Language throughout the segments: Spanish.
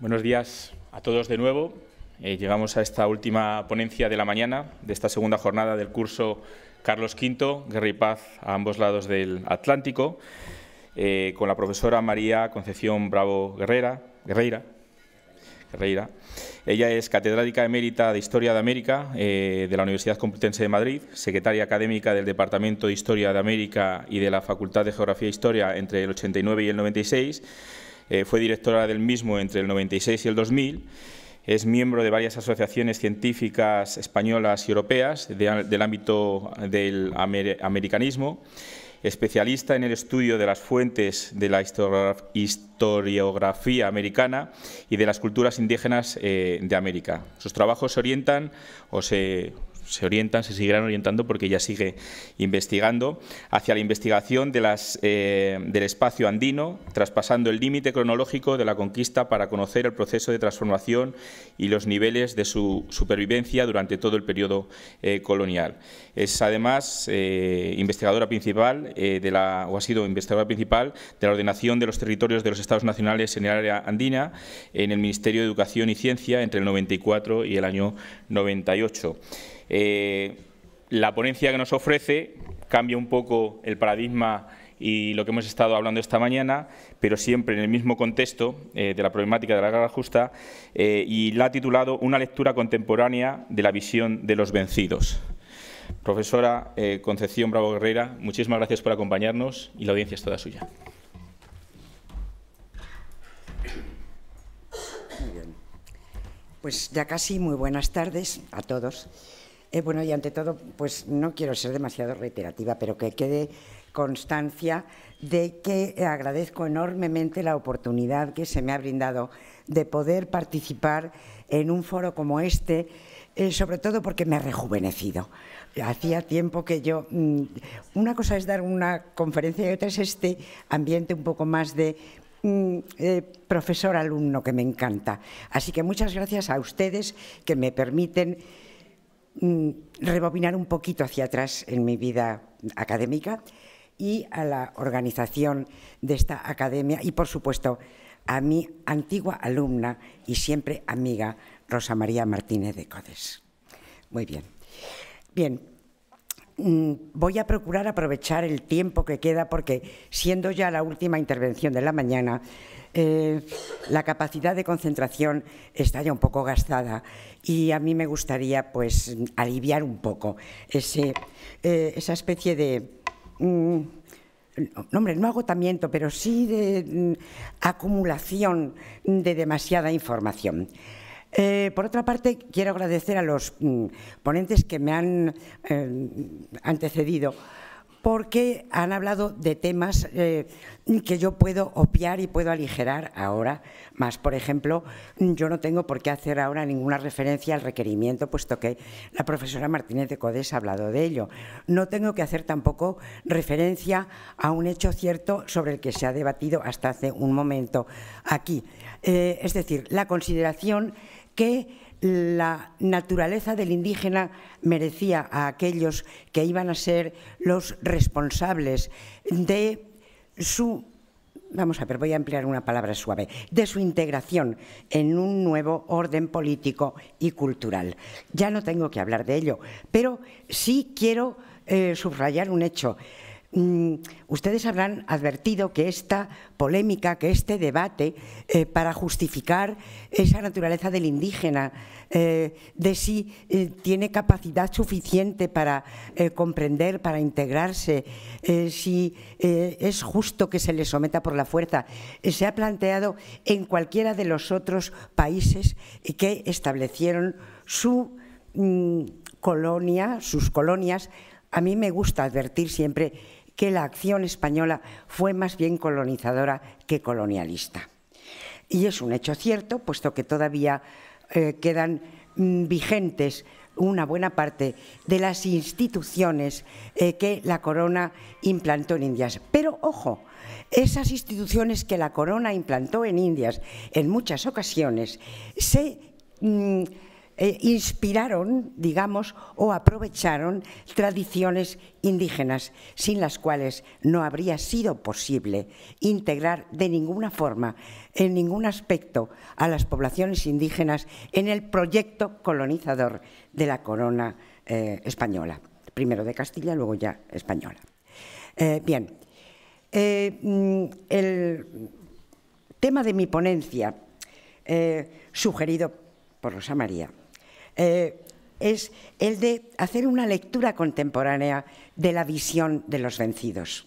Buenos días a todos de nuevo. Eh, llegamos a esta última ponencia de la mañana, de esta segunda jornada del curso Carlos V, Guerra y Paz a ambos lados del Atlántico, eh, con la profesora María Concepción Bravo Guerrera, Guerreira. Ella es catedrática emérita de Historia de América eh, de la Universidad Complutense de Madrid, secretaria académica del Departamento de Historia de América y de la Facultad de Geografía e Historia entre el 89 y el 96 eh, fue directora del mismo entre el 96 y el 2000. Es miembro de varias asociaciones científicas españolas y europeas del ámbito del americanismo, especialista en el estudio de las fuentes de la historiografía americana y de las culturas indígenas eh, de América. Sus trabajos se orientan o se se orientan, se seguirán orientando porque ella sigue investigando hacia la investigación eh, del espacio andino, traspasando el límite cronológico de la conquista para conocer el proceso de transformación y los niveles de su supervivencia durante todo el periodo eh, colonial. Es además eh, investigadora principal de la, o ha sido investigadora principal de la ordenación de los territorios de los estados nacionales en el área andina en el Ministerio de Educación y Ciencia entre el 94 y el año 98. Eh, la ponencia que nos ofrece cambia un poco el paradigma y lo que hemos estado hablando esta mañana, pero siempre en el mismo contexto eh, de la problemática de la guerra justa, eh, y la ha titulado Una lectura contemporánea de la visión de los vencidos. Profesora Concepción Bravo Guerrera, muchísimas gracias por acompañarnos y la audiencia es toda suya. Pues ya casi muy buenas tardes a todos. Eh, bueno, y ante todo, pues no quiero ser demasiado reiterativa, pero que quede constancia de que agradezco enormemente la oportunidad que se me ha brindado de poder participar en un foro como este, eh, sobre todo porque me ha rejuvenecido. Hacía tiempo que yo... Mm, una cosa es dar una conferencia y otra es este ambiente un poco más de mm, eh, profesor alumno que me encanta. Así que muchas gracias a ustedes que me permiten Mm, rebobinar un poquito hacia atrás en mi vida académica y a la organización de esta academia y, por supuesto, a mi antigua alumna y siempre amiga Rosa María Martínez de Codes. Muy bien. Bien, Mm, voy a procurar aprovechar el tiempo que queda porque siendo ya la última intervención de la mañana, eh, la capacidad de concentración está ya un poco gastada y a mí me gustaría pues, aliviar un poco eh, esa especie de... Mm, nombre, no, agotamiento, pero sí de mm, acumulación de demasiada información. Eh, por otra parte, quiero agradecer a los mm, ponentes que me han eh, antecedido porque han hablado de temas eh, que yo puedo opiar y puedo aligerar ahora. Más, por ejemplo, mm, yo no tengo por qué hacer ahora ninguna referencia al requerimiento, puesto que la profesora Martínez de Codés ha hablado de ello. No tengo que hacer tampoco referencia a un hecho cierto sobre el que se ha debatido hasta hace un momento aquí. es decir, la consideración que la naturaleza del indígena merecía a aquellos que iban a ser los responsables de su, vamos a ver, voy a emplear una palabra suave, de su integración en un nuevo orden político y cultural. Ya no tengo que hablar de ello, pero sí quiero eh, subrayar un hecho. Mm, ustedes habrán advertido que esta polémica, que este debate, eh, para justificar esa naturaleza del indígena, eh, de si eh, tiene capacidad suficiente para comprender, para integrarse, si es justo que se le someta por la fuerza, se ha planteado en cualquiera de los otros países que establecieron su mm, colonia, sus colonias. A mí me gusta advertir siempre que la acción española fue más bien colonizadora que colonialista. Y es un hecho cierto, puesto que todavía eh, quedan mm, vigentes una buena parte de las instituciones eh, que la corona implantó en Indias. Pero ojo, esas instituciones que la corona implantó en Indias en muchas ocasiones se... Mm, eh, inspiraron, digamos, o aprovecharon tradiciones indígenas, sin las cuales no habría sido posible integrar de ninguna forma, en ningún aspecto, a las poblaciones indígenas en el proyecto colonizador de la corona eh, española, primero de Castilla, luego ya española. Eh, bien, mm, el tema de mi ponencia, sugerido por Rosa María, eh, es el de hacer una lectura contemporánea de la visión de los vencidos.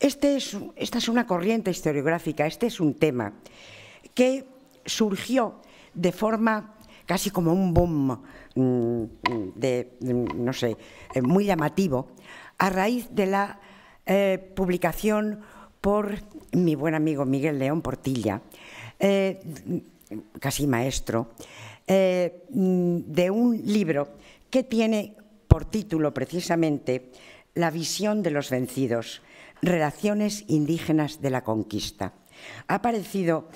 Este esta es una corriente historiográfica, este es un tema que surgió de forma casi como un boom mm, mm, de, mm, no sé, eh, muy llamativo, a raíz de la eh, publicación por mi buen amigo Miguel León Portilla casi maestro, eh, mm, de un libro que tiene por título precisamente La visión de los vencidos, relaciones indígenas de la conquista. Ha aparecido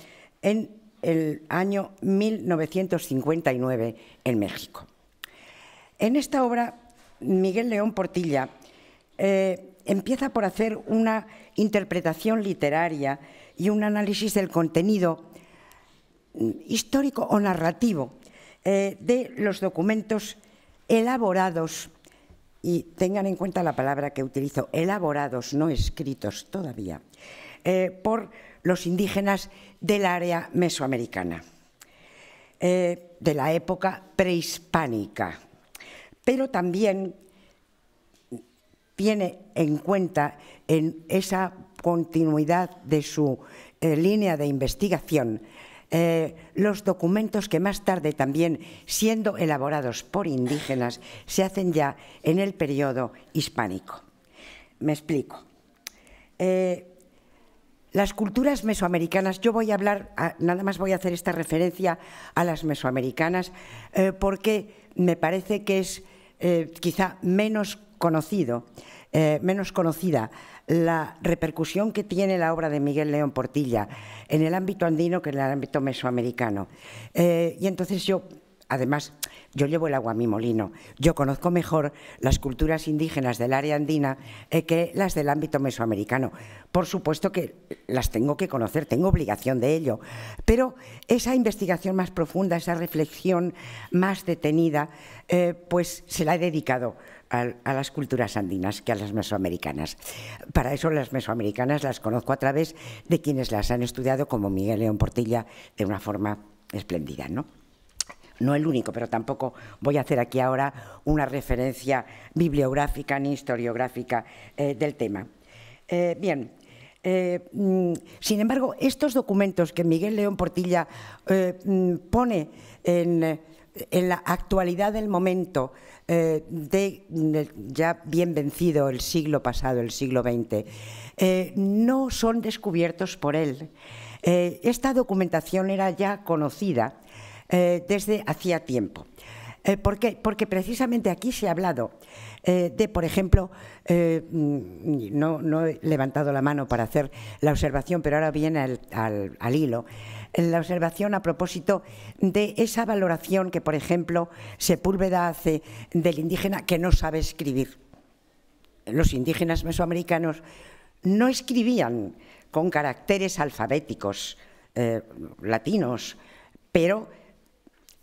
en el año 1959 en México. En esta obra, Miguel León Portilla eh, empieza por hacer una interpretación literaria y un análisis del contenido histórico o narrativo eh, de los documentos elaborados, y tengan en cuenta la palabra que utilizo, elaborados, no escritos todavía, eh, por los indígenas del área mesoamericana, eh, de la época prehispánica. Pero también tiene en cuenta en esa continuidad de su línea de investigación eh, los documentos que más tarde también, siendo elaborados por indígenas, se hacen ya en el periodo hispánico. Me explico. Eh, las culturas mesoamericanas, yo voy a hablar, nada más voy a hacer esta referencia a las mesoamericanas, eh, porque me parece que es quizá menos conocido eh, menos conocida, la repercusión que tiene la obra de Miguel León Portilla en el ámbito andino que en el ámbito mesoamericano. Eh, y entonces yo, además, yo llevo el agua a mi molino. Yo conozco mejor las culturas indígenas del área andina eh, que las del ámbito mesoamericano. Por supuesto que las tengo que conocer, tengo obligación de ello. Pero esa investigación más profunda, esa reflexión más detenida, pues se la he dedicado a, las culturas andinas que a las mesoamericanas. Para eso las mesoamericanas las conozco a través de quienes las han estudiado, como Miguel León Portilla, de una forma espléndida, ¿no? no el único, pero tampoco voy a hacer aquí ahora una referencia bibliográfica ni historiográfica eh, del tema. Eh, bien, eh, mm, sin embargo, estos documentos que Miguel León Portilla mm, pone en en la actualidad del momento, eh, de, ya bien vencido el siglo pasado, el siglo XX, eh, no son descubiertos por él. Eh, esta documentación era ya conocida desde hacía tiempo. ¿Por qué? Porque precisamente aquí se ha hablado de, por ejemplo, mm, no, he levantado la mano para hacer la observación, pero ahora viene al hilo, la observación a propósito de esa valoración que, por ejemplo, Sepúlveda hace del indígena que no sabe escribir. Los indígenas mesoamericanos no escribían con caracteres alfabéticos eh, latinos, pero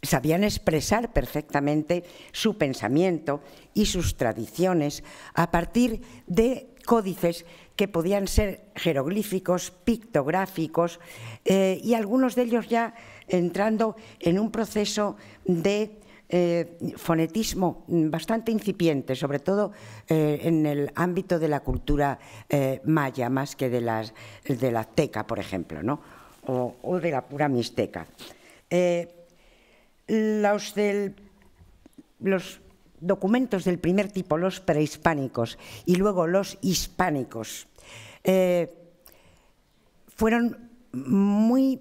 sabían expresar perfectamente su pensamiento y sus tradiciones a partir de códices que podían ser jeroglíficos, pictográficos, eh, y algunos de ellos ya entrando en un proceso de eh, fonetismo bastante incipiente, sobre todo eh, en el ámbito de la cultura maya, más que de, las, de la azteca, por ejemplo, o, de la pura mixteca. los documentos del primer tipo, los prehispánicos, y luego los hispánicos, eh, fueron muy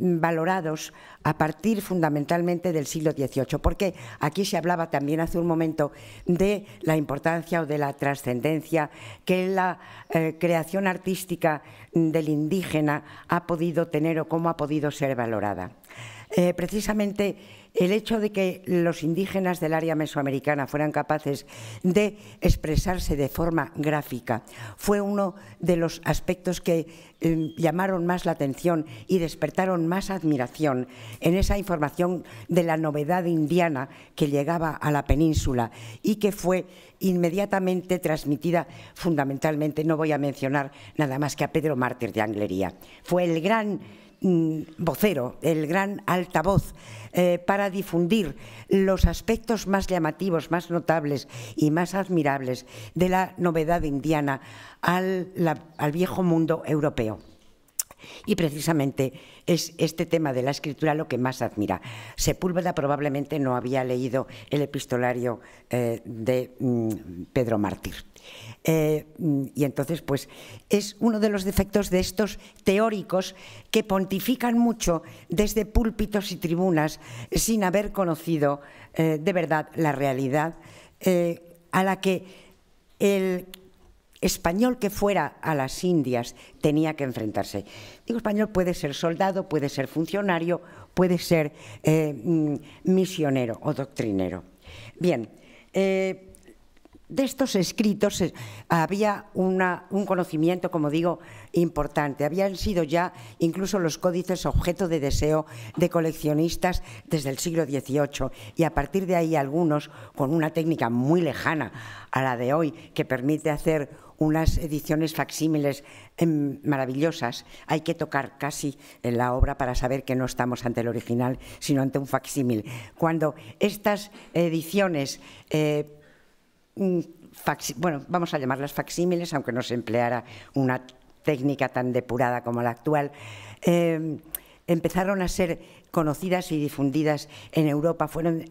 valorados a partir fundamentalmente del siglo XVIII, porque aquí se hablaba también hace un momento de la importancia o de la trascendencia que la eh, creación artística del indígena ha podido tener o cómo ha podido ser valorada. Eh, precisamente el hecho de que los indígenas del área mesoamericana fueran capaces de expresarse de forma gráfica fue uno de los aspectos que em, llamaron más la atención y despertaron más admiración en esa información de la novedad indiana que llegaba a la península y que fue inmediatamente transmitida fundamentalmente, no voy a mencionar nada más que a Pedro Mártir de Anglería. Fue el gran Mm, vocero, el gran altavoz eh, para difundir los aspectos más llamativos, más notables y más admirables de la novedad indiana al, viejo mundo europeo. Y precisamente es este tema de la escritura lo que más admira. Sepúlveda probablemente no había leído el epistolario eh, de mm, Pedro Mártir. Eh, mm, y entonces, pues, es uno de los defectos de estos teóricos que pontifican mucho desde púlpitos y tribunas sin haber conocido eh, de verdad la realidad eh, a la que el español que fuera a las Indias tenía que enfrentarse. Digo, español puede ser soldado, puede ser funcionario, puede ser mm, misionero o doctrinero. Bien de estos escritos eh, había un conocimiento, como digo, importante. Habían sido ya incluso los códices objeto de deseo de coleccionistas desde el siglo XVIII y a partir de ahí algunos, con una técnica muy lejana a la de hoy, que permite hacer unas ediciones facsímiles em, maravillosas. Hay que tocar casi en la obra para saber que no estamos ante el original, sino ante un facsímil. Cuando estas ediciones eh, bueno, vamos a llamarlas facsímiles, aunque no se empleara una técnica tan depurada como la actual, em, empezaron a ser conocidas y difundidas en Europa, fueron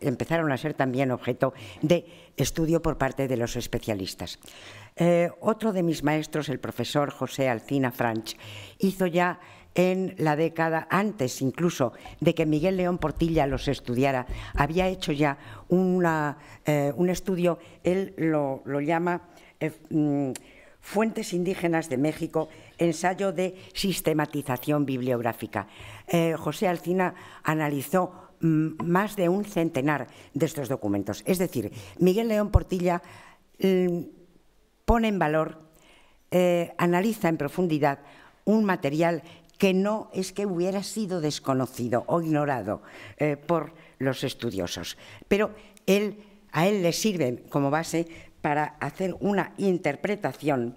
empezaron a ser también objeto de estudio por parte de los especialistas. Eh, otro de mis maestros, el profesor José Alcina Franch, hizo ya en la década antes incluso de que Miguel León Portilla los estudiara, había hecho ya eh, un estudio, él lo, llama eh, mm, Fuentes Indígenas de México, ensayo de sistematización bibliográfica. Eh, José Alcina analizó mm, más de un centenar de estos documentos. Es decir, Miguel León Portilla mm, pone en valor, analiza en profundidad un material que no es que hubiera sido desconocido o ignorado eh, por los estudiosos. Pero él, a él le sirve como base para hacer una interpretación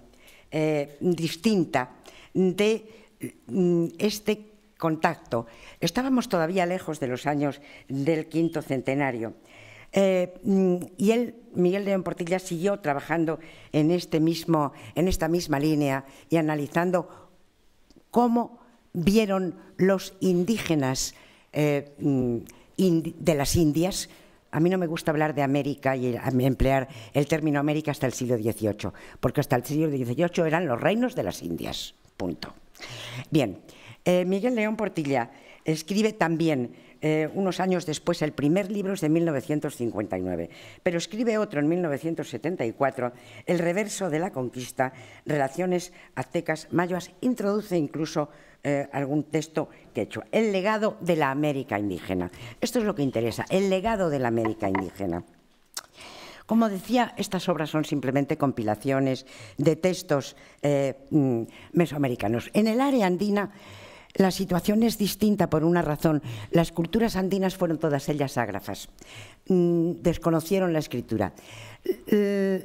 eh, distinta de mm, este contacto. Estábamos todavía lejos de los años del quinto centenario. Eh, mm, y él, Miguel de Portilla, siguió trabajando en, este mismo, en esta misma línea y analizando cómo vieron los indígenas eh, mm, de las Indias. A mí no me gusta hablar de América y emplear el término América hasta el siglo XVIII, porque hasta el siglo XVIII eran los reinos de las Indias. Punto. Bien, eh, Miguel León Portilla escribe también eh, unos años después, el primer libro es de 1959, pero escribe otro en 1974, El reverso de la conquista, Relaciones aztecas mayas, introduce incluso eh, algún texto que he hecho, El legado de la América indígena. Esto es lo que interesa, el legado de la América indígena. Como decía, estas obras son simplemente compilaciones de textos eh, mm, mesoamericanos. En el área andina la situación es distinta por una razón. Las culturas andinas fueron todas ellas ágrafas. Mm, desconocieron la escritura.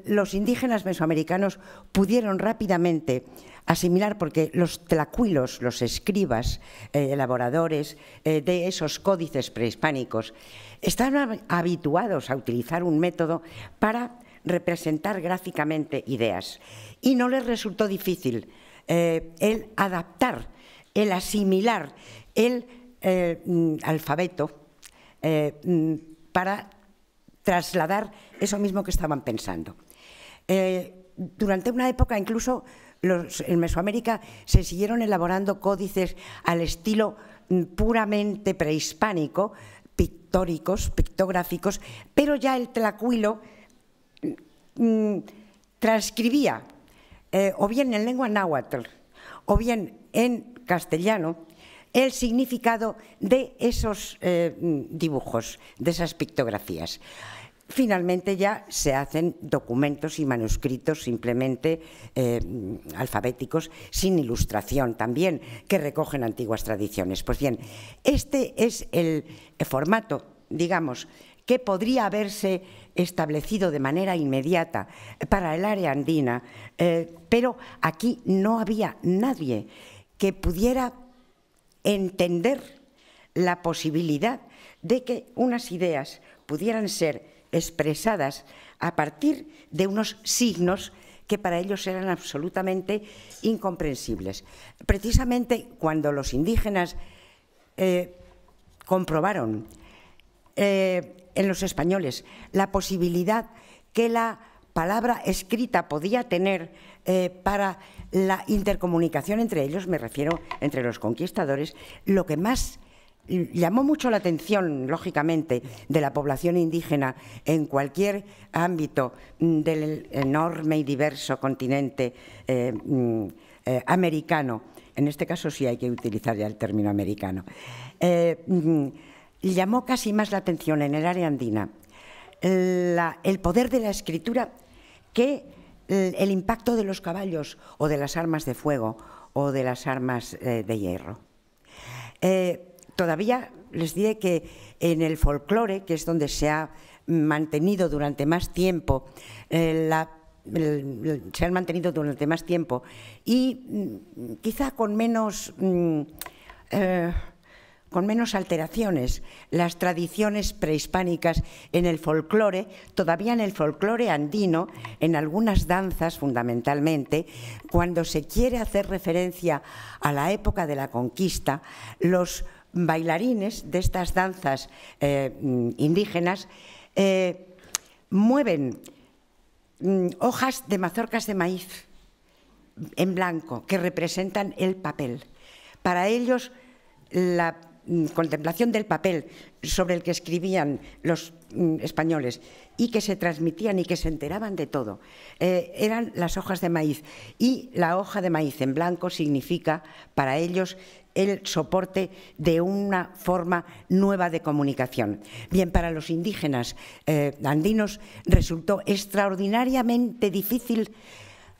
Los indígenas mesoamericanos pudieron rápidamente asimilar, porque los tlacuilos, los escribas, eh, elaboradores eh, de esos códices prehispánicos, estaban habituados a utilizar un método para representar gráficamente ideas. Y no les resultó difícil eh, el adaptar el asimilar el eh, mm, alfabeto eh, mm, para trasladar eso mismo que estaban pensando. Eh, durante una época incluso en Mesoamérica se siguieron elaborando códices al estilo mm, puramente prehispánico, pictóricos, pictográficos, pero ya el tlacuilo transcribía o bien en lengua náhuatl o bien en castellano el significado de esos eh, dibujos, de esas pictografías. Finalmente ya se hacen documentos y manuscritos simplemente eh, alfabéticos, sin ilustración también, que recogen antiguas tradiciones. Pues bien, este es el formato, digamos, que podría haberse establecido de manera inmediata para el área andina, eh, pero aquí no había nadie que pudiera entender la posibilidad de que unas ideas pudieran ser expresadas a partir de unos signos que para ellos eran absolutamente incomprensibles. Precisamente cuando los indígenas eh, comprobaron eh, en los españoles la posibilidad que la palabra escrita podía tener eh, para la intercomunicación entre ellos, me refiero entre los conquistadores, lo que más llamó mucho la atención, lógicamente, de la población indígena en cualquier ámbito del enorme y diverso continente eh, mm, eh, americano. En este caso sí hay que utilizar ya el término americano. Mm, llamó casi más la atención en el área andina el poder de la escritura que el impacto de los caballos o de las armas de fuego o de las armas eh, de hierro. Eh, todavía les diré que en el folclore, que es donde se ha mantenido durante más tiempo, eh, se han mantenido durante más tiempo y mm, quizá con menos... Mm, con menos alteraciones las tradiciones prehispánicas en el folclore, todavía en el folclore andino, en algunas danzas fundamentalmente, cuando se quiere hacer referencia a la época de la conquista, los bailarines de estas danzas eh, mm, indígenas eh, mueven mm, hojas de mazorcas de maíz en blanco que representan el papel. Para ellos la Mm, contemplación del papel sobre el que escribían los mm, españoles y que se transmitían y que se enteraban de todo, eh, eran las hojas de maíz. Y la hoja de maíz en blanco significa para ellos el soporte de una forma nueva de comunicación. Bien, para los indígenas eh, andinos resultó extraordinariamente difícil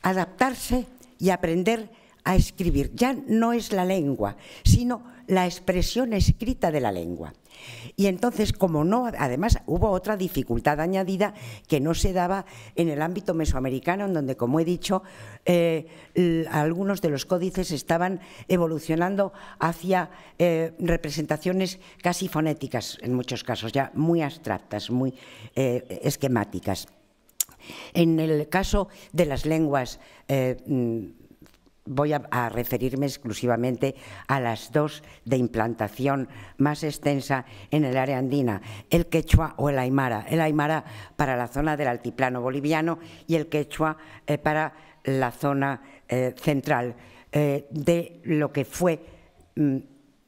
adaptarse y aprender a escribir. Ya no es la lengua, sino la expresión escrita de la lengua. Y entonces, como no, además hubo otra dificultad añadida que no se daba en el ámbito mesoamericano, en donde, como he dicho, eh, algunos de los códices estaban evolucionando hacia eh, representaciones casi fonéticas, en muchos casos, ya muy abstractas, muy eh, esquemáticas. En el caso de las lenguas mm, voy a, referirme exclusivamente a las dos de implantación más extensa en el área andina, el quechua o el aymara. El aymara para la zona del altiplano boliviano y el quechua eh, para la zona eh, central eh, de lo que fue mm,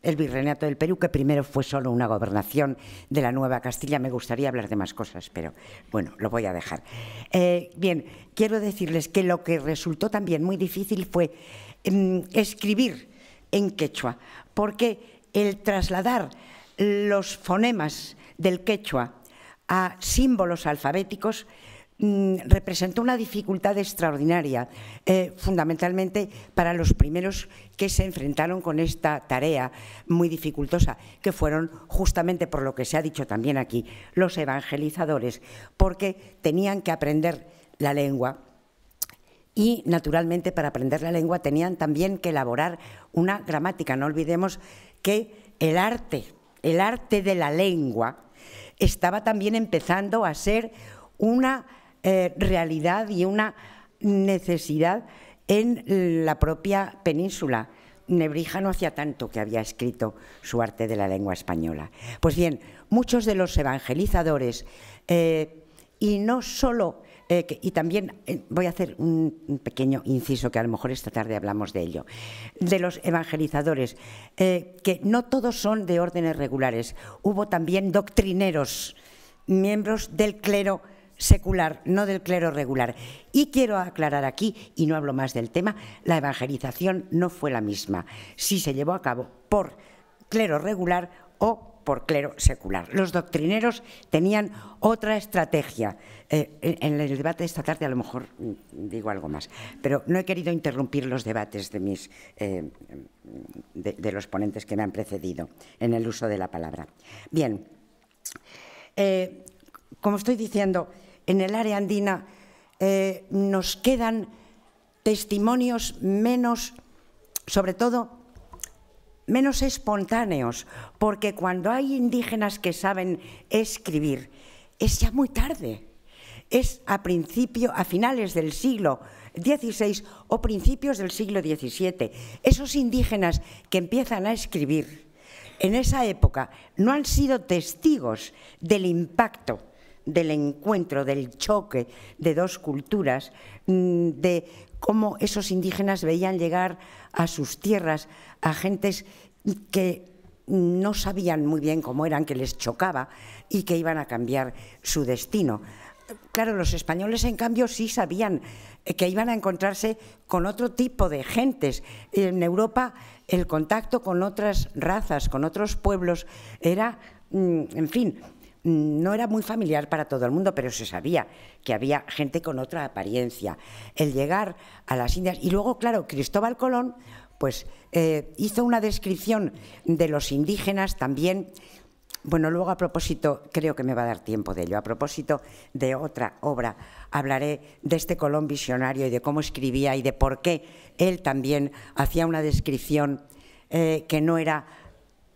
el Virreinato del Perú, que primero fue solo una gobernación de la Nueva Castilla. Me gustaría hablar de más cosas, pero bueno, lo voy a dejar. Eh, bien, quiero decirles que lo que resultó también muy difícil fue mm, escribir en quechua, porque el trasladar los fonemas del quechua a símbolos alfabéticos Mm, representó una dificultad extraordinaria, eh, fundamentalmente para los primeros que se enfrentaron con esta tarea muy dificultosa, que fueron justamente por lo que se ha dicho también aquí, los evangelizadores, porque tenían que aprender la lengua y naturalmente para aprender la lengua tenían también que elaborar una gramática. No olvidemos que el arte, el arte de la lengua, estaba también empezando a ser una eh, realidad y una necesidad en la propia península. Nebrija no hacía tanto que había escrito su arte de la lengua española. Pues bien, muchos de los evangelizadores, eh, y no solo, eh, y también voy a hacer un, un, pequeño inciso que a lo mejor esta tarde hablamos de ello, de los evangelizadores, que no todos son de órdenes regulares, hubo también doctrineros, miembros del clero secular, no del clero regular. Y quiero aclarar aquí, y no hablo más del tema, la evangelización no fue la misma, si se llevó a cabo por clero regular o por clero secular. Los doctrineros tenían otra estrategia. Eh, en, el debate de esta tarde a lo mejor digo algo más, pero no he querido interrumpir los debates de, mis, eh, de, los ponentes que me han precedido en el uso de la palabra. Bien, eh, como estoy diciendo, en el área andina eh, nos quedan testimonios menos, sobre todo, menos espontáneos, porque cuando hay indígenas que saben escribir, es ya muy tarde. Es a principio, a finales del siglo XVI o principios del siglo XVII. Esos indígenas que empiezan a escribir en esa época no han sido testigos del impacto del encuentro, del choque de dos culturas, mm, de cómo esos indígenas veían llegar a sus tierras a gentes que no sabían muy bien cómo eran, que les chocaba y que iban a cambiar su destino. Claro, los españoles, en cambio, sí sabían eh, que iban a encontrarse con otro tipo de gentes. En Europa, el contacto con otras razas, con otros pueblos, era, mm, en fin, no era muy familiar para todo el mundo, pero se sabía que había gente con otra apariencia. El llegar a las Indias, y luego, claro, Cristóbal Colón, pues eh, hizo una descripción de los indígenas también. Bueno, luego a propósito, creo que me va a dar tiempo de ello, a propósito de otra obra, hablaré de este Colón visionario y de cómo escribía y de por qué él también hacía una descripción eh, que no era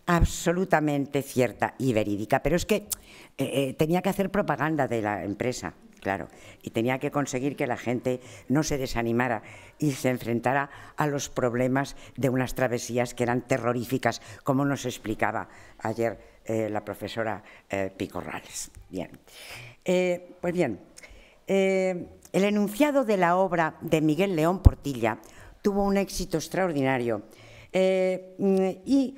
absolutamente cierta y verídica. Pero es que eh, eh, tenía que hacer propaganda de la empresa, claro, y tenía que conseguir que la gente no se desanimara y se enfrentara a los problemas de unas travesías que eran terroríficas, como nos explicaba ayer eh, la profesora eh, Picorrales. Bien, pues bien, el enunciado de la obra de Miguel León Portilla tuvo un éxito extraordinario y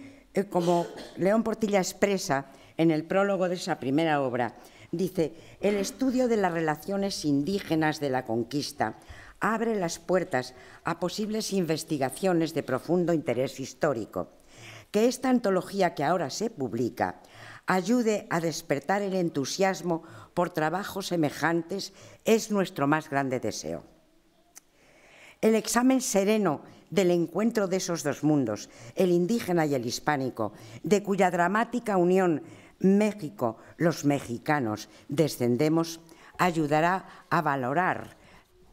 como León Portilla expresa, en el prólogo de esa primera obra, dice, el estudio de las relaciones indígenas de la conquista abre las puertas a posibles investigaciones de profundo interés histórico. Que esta antología que ahora se publica ayude a despertar el entusiasmo por trabajos semejantes es nuestro más grande deseo. El examen sereno del encuentro de esos dos mundos, el indígena y el hispánico, de cuya dramática unión México, los mexicanos descendemos, ayudará a valorar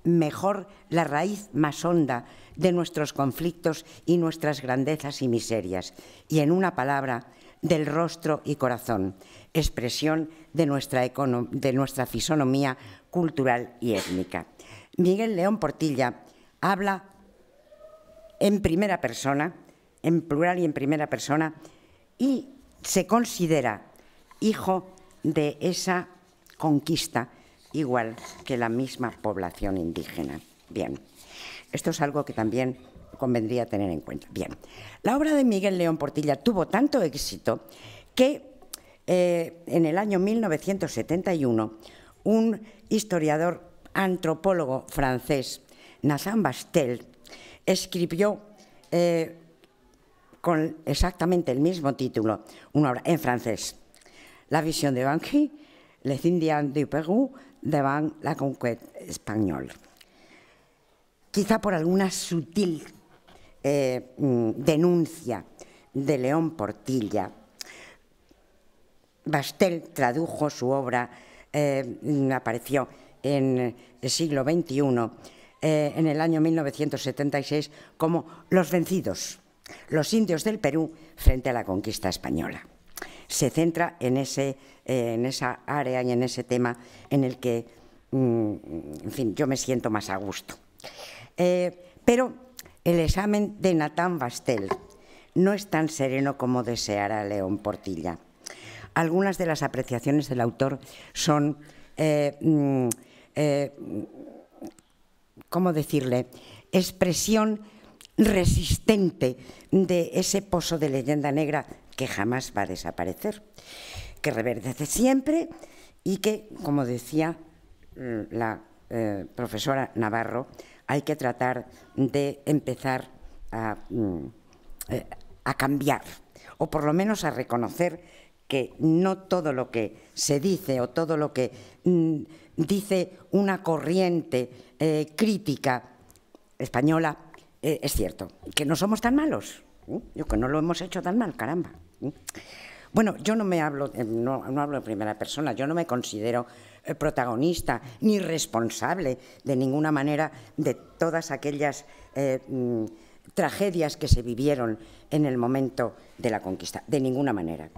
mejor la raíz más honda de nuestros conflictos y nuestras grandezas y miserias, y en una palabra, del rostro y corazón, expresión de nuestra, fisonomía cultural y étnica. Miguel León Portilla habla en primera persona, en plural y en primera persona, y se considera hijo de esa conquista, igual que la misma población indígena. Bien, esto es algo que también convendría tener en cuenta. Bien, la obra de Miguel León Portilla tuvo tanto éxito que eh, en el año 1971 un historiador antropólogo francés, Nathan Bastel, escribió eh, con exactamente el mismo título una obra en francés la visión de Banqui, les indians du Perú Van la conquista española. Quizá por alguna sutil eh, mm, denuncia de León Portilla, Bastel tradujo su obra, eh, mm, apareció en el siglo XXI, eh, en el año 1976, como Los vencidos, los indios del Perú frente a la conquista española se centra en, ese, eh, en esa área y en ese tema en el que, mm, en fin, yo me siento más a gusto. Eh, pero el examen de Nathan Bastel no es tan sereno como deseara León Portilla. Algunas de las apreciaciones del autor son, eh, mm, ¿cómo decirle?, expresión resistente de ese pozo de leyenda negra que jamás va a desaparecer, que reverdece siempre y que, como decía mm, la eh, profesora Navarro, hay que tratar de empezar mm, eh, a, cambiar, o por lo menos a reconocer que no todo lo que se dice o todo lo que mm, dice una corriente eh, crítica española es cierto, que no somos tan malos, yo que no lo hemos hecho tan mal, caramba. Bueno, yo no me hablo, eh, no, hablo en primera persona, yo no me considero eh, protagonista ni responsable de ninguna manera de todas aquellas eh, mm, tragedias que se vivieron en el momento de la conquista, de ninguna manera.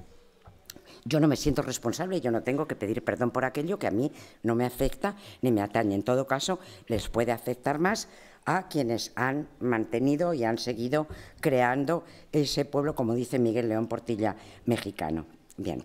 Yo no me siento responsable, yo no tengo que pedir perdón por aquello que a mí no me afecta ni me atañe. En todo caso, les puede afectar más a quienes han mantenido y han seguido creando ese pueblo, como dice Miguel León Portilla, mexicano. Bien,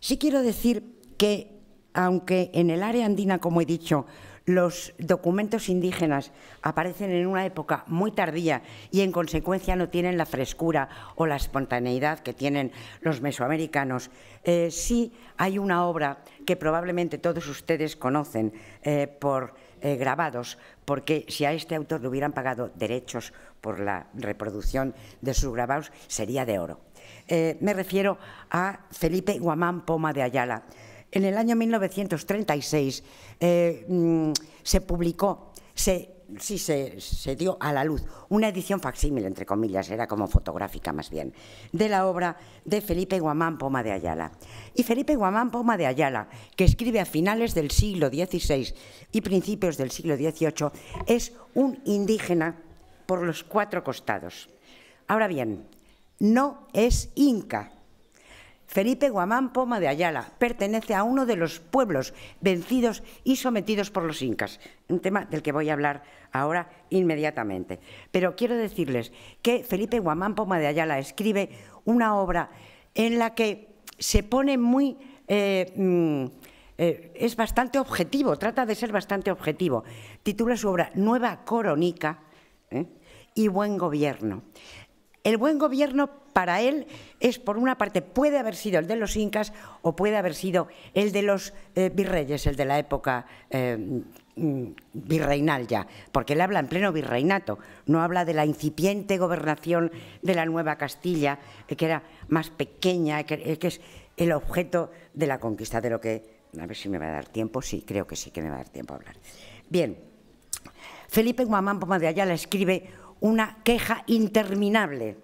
sí quiero decir que, aunque en el área andina, como he dicho, los documentos indígenas aparecen en una época muy tardía y en consecuencia no tienen la frescura o la espontaneidad que tienen los mesoamericanos, eh, sí hay una obra que probablemente todos ustedes conocen eh, por eh, grabados, porque si a este autor le hubieran pagado derechos por la reproducción de sus grabados, sería de oro. Eh, me refiero a Felipe Guamán Poma de Ayala. En el año 1936 eh, mm, se publicó, se sí se, se, dio a la luz una edición facsímil, entre comillas, era como fotográfica más bien, de la obra de Felipe Guamán Poma de Ayala. Y Felipe Guamán Poma de Ayala, que escribe a finales del siglo XVI y principios del siglo XVIII, es un indígena por los cuatro costados. Ahora bien, no es inca, Felipe Guamán Poma de Ayala pertenece a uno de los pueblos vencidos y sometidos por los incas, un tema del que voy a hablar ahora inmediatamente. Pero quiero decirles que Felipe Guamán Poma de Ayala escribe una obra en la que se pone muy... Eh, mm, eh, es bastante objetivo, trata de ser bastante objetivo. Titula su obra Nueva Coronica ¿eh? y Buen Gobierno. El buen gobierno para él es, por una parte, puede haber sido el de los incas o puede haber sido el de los eh, virreyes, el de la época eh, mm, virreinal ya, porque él habla en pleno virreinato, no habla de la incipiente gobernación de la Nueva Castilla, eh, que era más pequeña, que, que es el objeto de la conquista, de lo que, a ver si me va a dar tiempo, sí, creo que sí que me va a dar tiempo a hablar. Bien, Felipe Guamán Poma de Ayala escribe una queja interminable.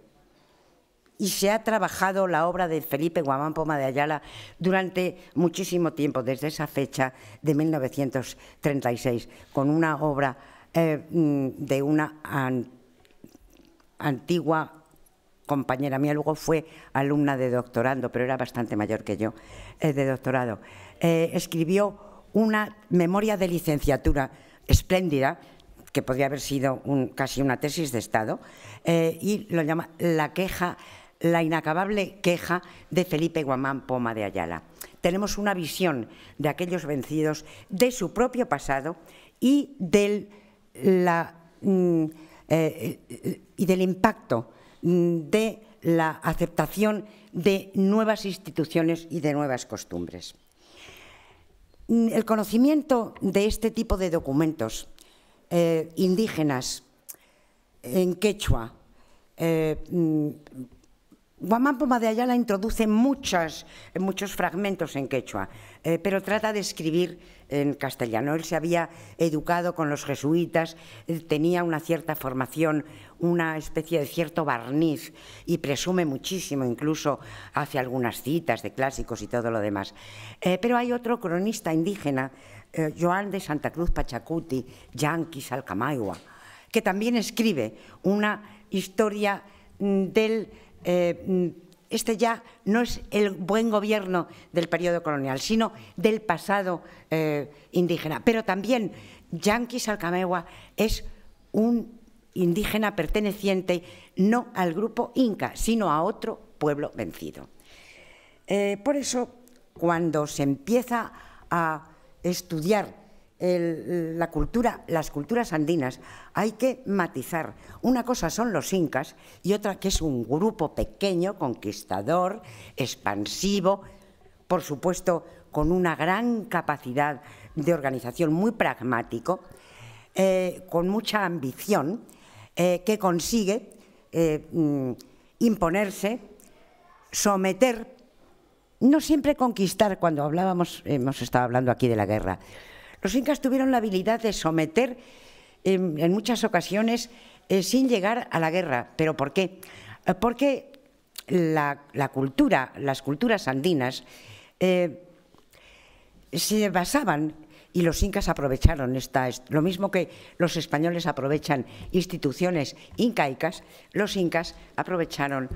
Y se ha trabajado la obra de Felipe Guamán Poma de Ayala durante muchísimo tiempo, desde esa fecha de 1936, con una obra eh, mm, de una antigua compañera mía, luego fue alumna de doctorando, pero era bastante mayor que yo, eh, de doctorado. Eh, escribió una memoria de licenciatura espléndida que podría haber sido casi una tesis de Estado, eh, y lo llama la queja, la inacabable queja de Felipe Guamán Poma de Ayala. Tenemos una visión de aquellos vencidos, de su propio pasado y del mm, eh, eh, impacto mm, de la aceptación de nuevas instituciones y de nuevas costumbres. Mm, el conocimiento de este tipo de documentos eh, indígenas, en quechua. Eh, mm, Guamán Poma de Ayala introduce muchas, muchos fragmentos en quechua, eh, pero trata de escribir en castellano. Él se había educado con los jesuitas, tenía una cierta formación, una especie de cierto barniz y presume muchísimo, incluso hace algunas citas de clásicos y todo lo demás. pero hay otro cronista indígena eh, Joan de Santa Cruz Pachacuti, Yanquis Alcamaigua, que también escribe una historia mm, del... Eh, este ya no es el buen gobierno del periodo colonial, sino del pasado eh, indígena. Pero también Yanquis Alcamaigua es un indígena perteneciente no al grupo inca, sino a otro pueblo vencido. por eso, cuando se empieza a estudiar la cultura, las culturas andinas, hay que matizar. Una cosa son los incas y otra que es un grupo pequeño, conquistador, expansivo, por supuesto con una gran capacidad de organización, muy pragmático, eh, con mucha ambición, eh, que consigue eh, mm, imponerse, someter no siempre conquistar, cuando hablábamos, hemos estado hablando aquí de la guerra. Los incas tuvieron la habilidad de someter em, en, muchas ocasiones eh, sin llegar a la guerra. ¿Pero por qué? Eh, porque la, cultura, las culturas andinas, eh, se basaban y los incas aprovecharon esta, lo mismo que los españoles aprovechan instituciones incaicas, los incas aprovecharon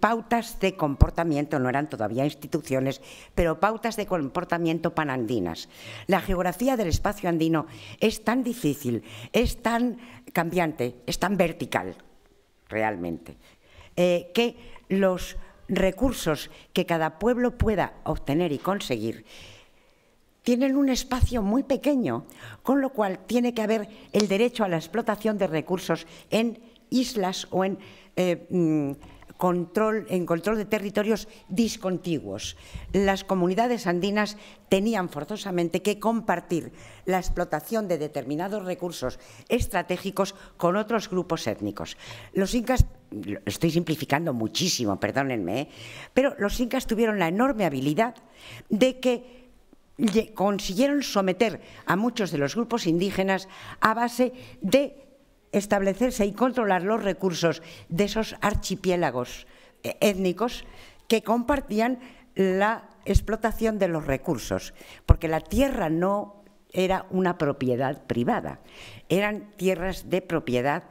pautas de comportamiento, no eran todavía instituciones, pero pautas de comportamiento panandinas. La geografía del espacio andino es tan difícil, es tan cambiante, es tan vertical, realmente, eh, que los recursos que cada pueblo pueda obtener y conseguir tienen un espacio muy pequeño, con lo cual tiene que haber el derecho a la explotación de recursos en islas o en... Eh, mm, control, en control de territorios discontiguos. Las comunidades andinas tenían forzosamente que compartir la explotación de determinados recursos estratégicos con otros grupos étnicos. Los incas, estoy simplificando muchísimo, perdónenme, ¿eh? pero los incas tuvieron la enorme habilidad de que consiguieron someter a muchos de los grupos indígenas a base de establecerse y controlar los recursos de esos archipiélagos eh, étnicos que compartían la explotación de los recursos, porque la tierra no era una propiedad privada, eran tierras de propiedad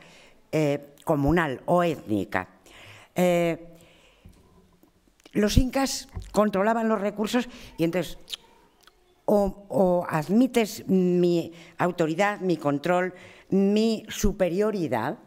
eh, comunal o étnica. Eh, los incas controlaban los recursos y entonces o admites mi autoridad, mi control, mi superioridad,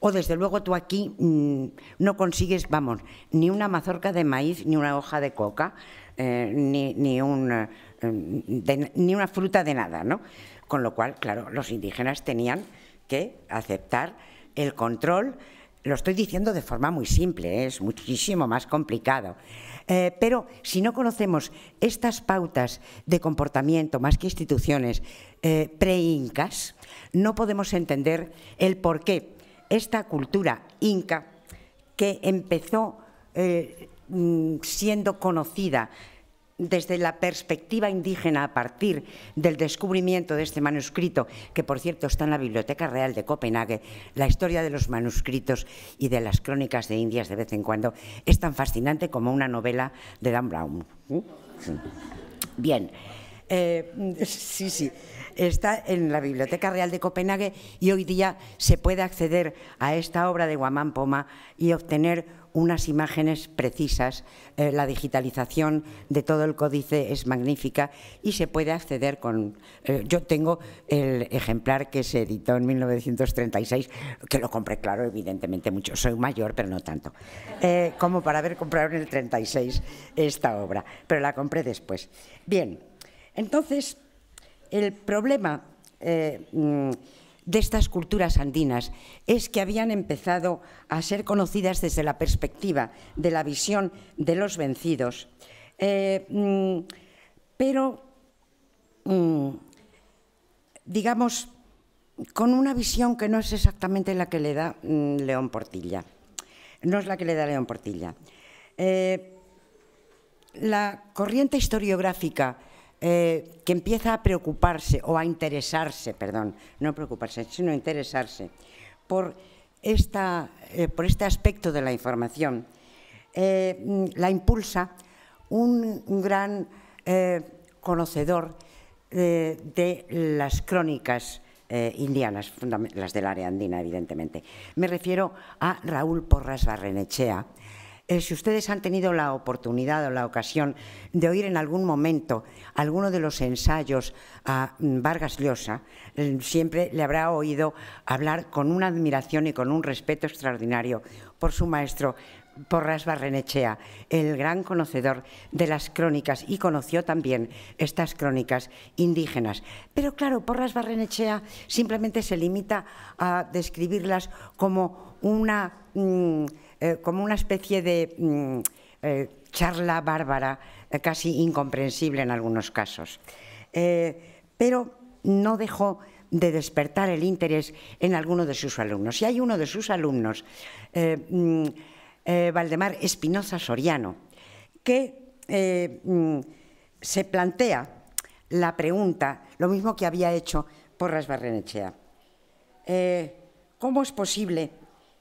o desde luego tú aquí mm, no consigues, vamos, ni una mazorca de maíz, ni una hoja de coca, eh, ni, ni, una, eh, mm, ni una fruta de nada, ¿no? Con lo cual, claro, los indígenas tenían que aceptar el control. Lo estoy diciendo de forma muy simple, ¿eh? es muchísimo más complicado. pero si no conocemos estas pautas de comportamiento, más que instituciones pre-incas, no podemos entender el por qué esta cultura inca, que empezó eh, mm, siendo conocida desde la perspectiva indígena a partir del descubrimiento de este manuscrito, que por cierto está en la Biblioteca Real de Copenhague, la historia de los manuscritos y de las crónicas de Indias de vez en cuando es tan fascinante como una novela de Dan Brown. ¿Mm? Bien. Eh, sí, sí. Está en la Biblioteca Real de Copenhague y hoy día se puede acceder a esta obra de Guamán Poma y obtener unas imágenes precisas. Eh, la digitalización de todo el códice es magnífica y se puede acceder con... Eh, yo tengo el ejemplar que se editó en 1936, que lo compré, claro, evidentemente mucho. Soy mayor, pero no tanto, como para haber comprado en el 36 esta obra, pero la compré después. Bien. Entonces, el problema eh, mm, de estas culturas andinas es que habían empezado a ser conocidas desde la perspectiva de la visión de los vencidos. Eh, mm, pero, mm, digamos, con una visión que no es exactamente la que le da León Portilla. No es la que le da León Portilla. Eh, la corriente historiográfica eh, que empieza a preocuparse o a interesarse, perdón, no preocuparse, sino interesarse por, esta, eh, por este aspecto de la información, eh, la impulsa un, gran conocedor de las crónicas indianas, las del área andina, evidentemente. Me refiero a Raúl Porras Barrenechea, eh, si ustedes han tenido la oportunidad o la ocasión de oír en algún momento alguno de los ensayos a mm, Vargas Llosa, eh, siempre le habrá oído hablar con una admiración y con un respeto extraordinario por su maestro Porras Barrenechea, el gran conocedor de las crónicas y conoció también estas crónicas indígenas. Pero claro, Porras Barrenechea simplemente se limita a describirlas como una... Mm, eh, como una especie de mm, eh, charla bárbara, eh, casi incomprensible en algunos casos. pero no dejó de despertar el interés en alguno de sus alumnos. Y hay uno de sus alumnos, mm, Valdemar Espinoza Soriano, que mm, se plantea la pregunta, lo mismo que había hecho Porras Barrenechea. ¿Cómo es posible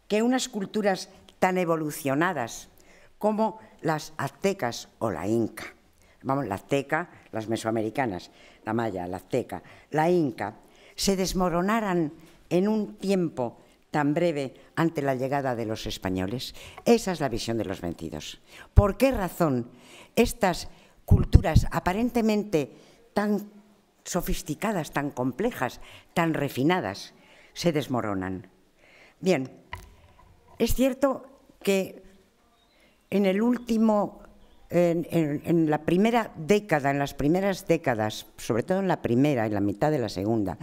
que unas culturas tan evolucionadas como las aztecas o la inca. Vamos, la azteca, las mesoamericanas, la maya, la azteca, la inca, se desmoronaran en un tiempo tan breve ante la llegada de los españoles? Esa es la visión de los vencidos. ¿Por qué razón estas culturas aparentemente tan sofisticadas, tan complejas, tan refinadas, se desmoronan? Bien, es cierto que en el último, en, la primera década, en las primeras décadas, sobre todo en la primera, en la mitad de la segunda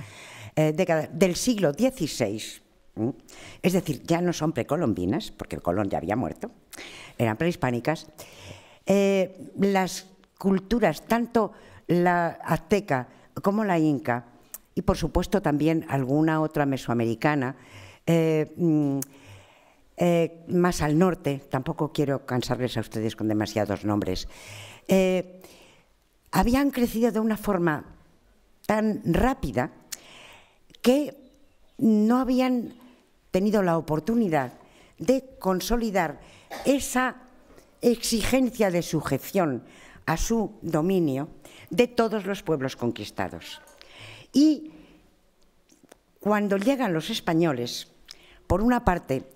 eh, década del siglo XVI, es decir, ya no son precolombinas, porque el Colón ya había muerto, eran prehispánicas, eh, las culturas, tanto la azteca como la inca, y por supuesto también alguna otra mesoamericana, eh, mm, eh, más al norte, tampoco quiero cansarles a ustedes con demasiados nombres, eh, habían crecido de una forma tan rápida que no habían tenido la oportunidad de consolidar esa exigencia de sujeción a su dominio de todos los pueblos conquistados. Y cuando llegan los españoles, por una parte,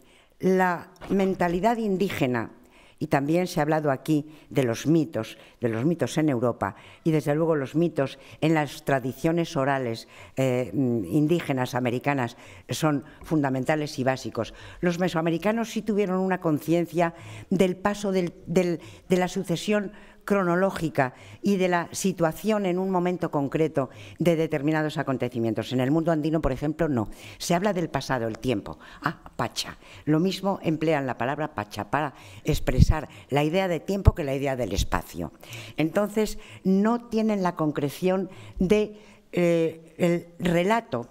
la mentalidad indígena, y también se ha hablado aquí de los mitos, de los mitos en Europa y desde luego los mitos en las tradiciones orales eh, mm, indígenas americanas son fundamentales y básicos. Los mesoamericanos sí tuvieron una conciencia del paso de la sucesión cronológica y de la situación en un momento concreto de determinados acontecimientos. En el mundo andino, por ejemplo, no. Se habla del pasado, el tiempo. Ah, pacha. Lo mismo emplean la palabra pacha para expresar la idea de tiempo que la idea del espacio. Entonces, no tienen la concreción de eh, el relato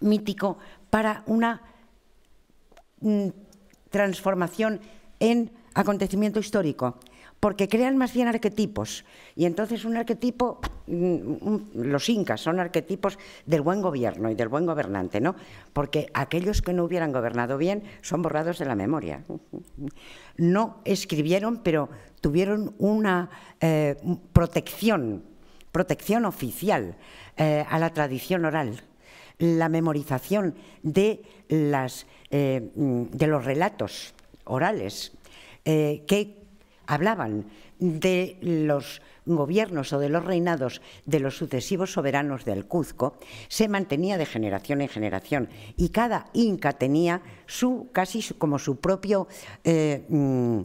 mítico para una mm, transformación en acontecimiento histórico porque crean más bien arquetipos. Y entonces un arquetipo, mm, los incas son arquetipos del buen gobierno y del buen gobernante, ¿no? Porque aquellos que no hubieran gobernado bien son borrados de la memoria. No escribieron, pero tuvieron una eh, protección, protección oficial eh, a la tradición oral la memorización de, las, eh, mm, de los relatos orales eh, que hablaban de los gobiernos o de los reinados de los sucesivos soberanos del Cuzco, se mantenía de generación en generación y cada inca tenía su casi como su propio eh, mm,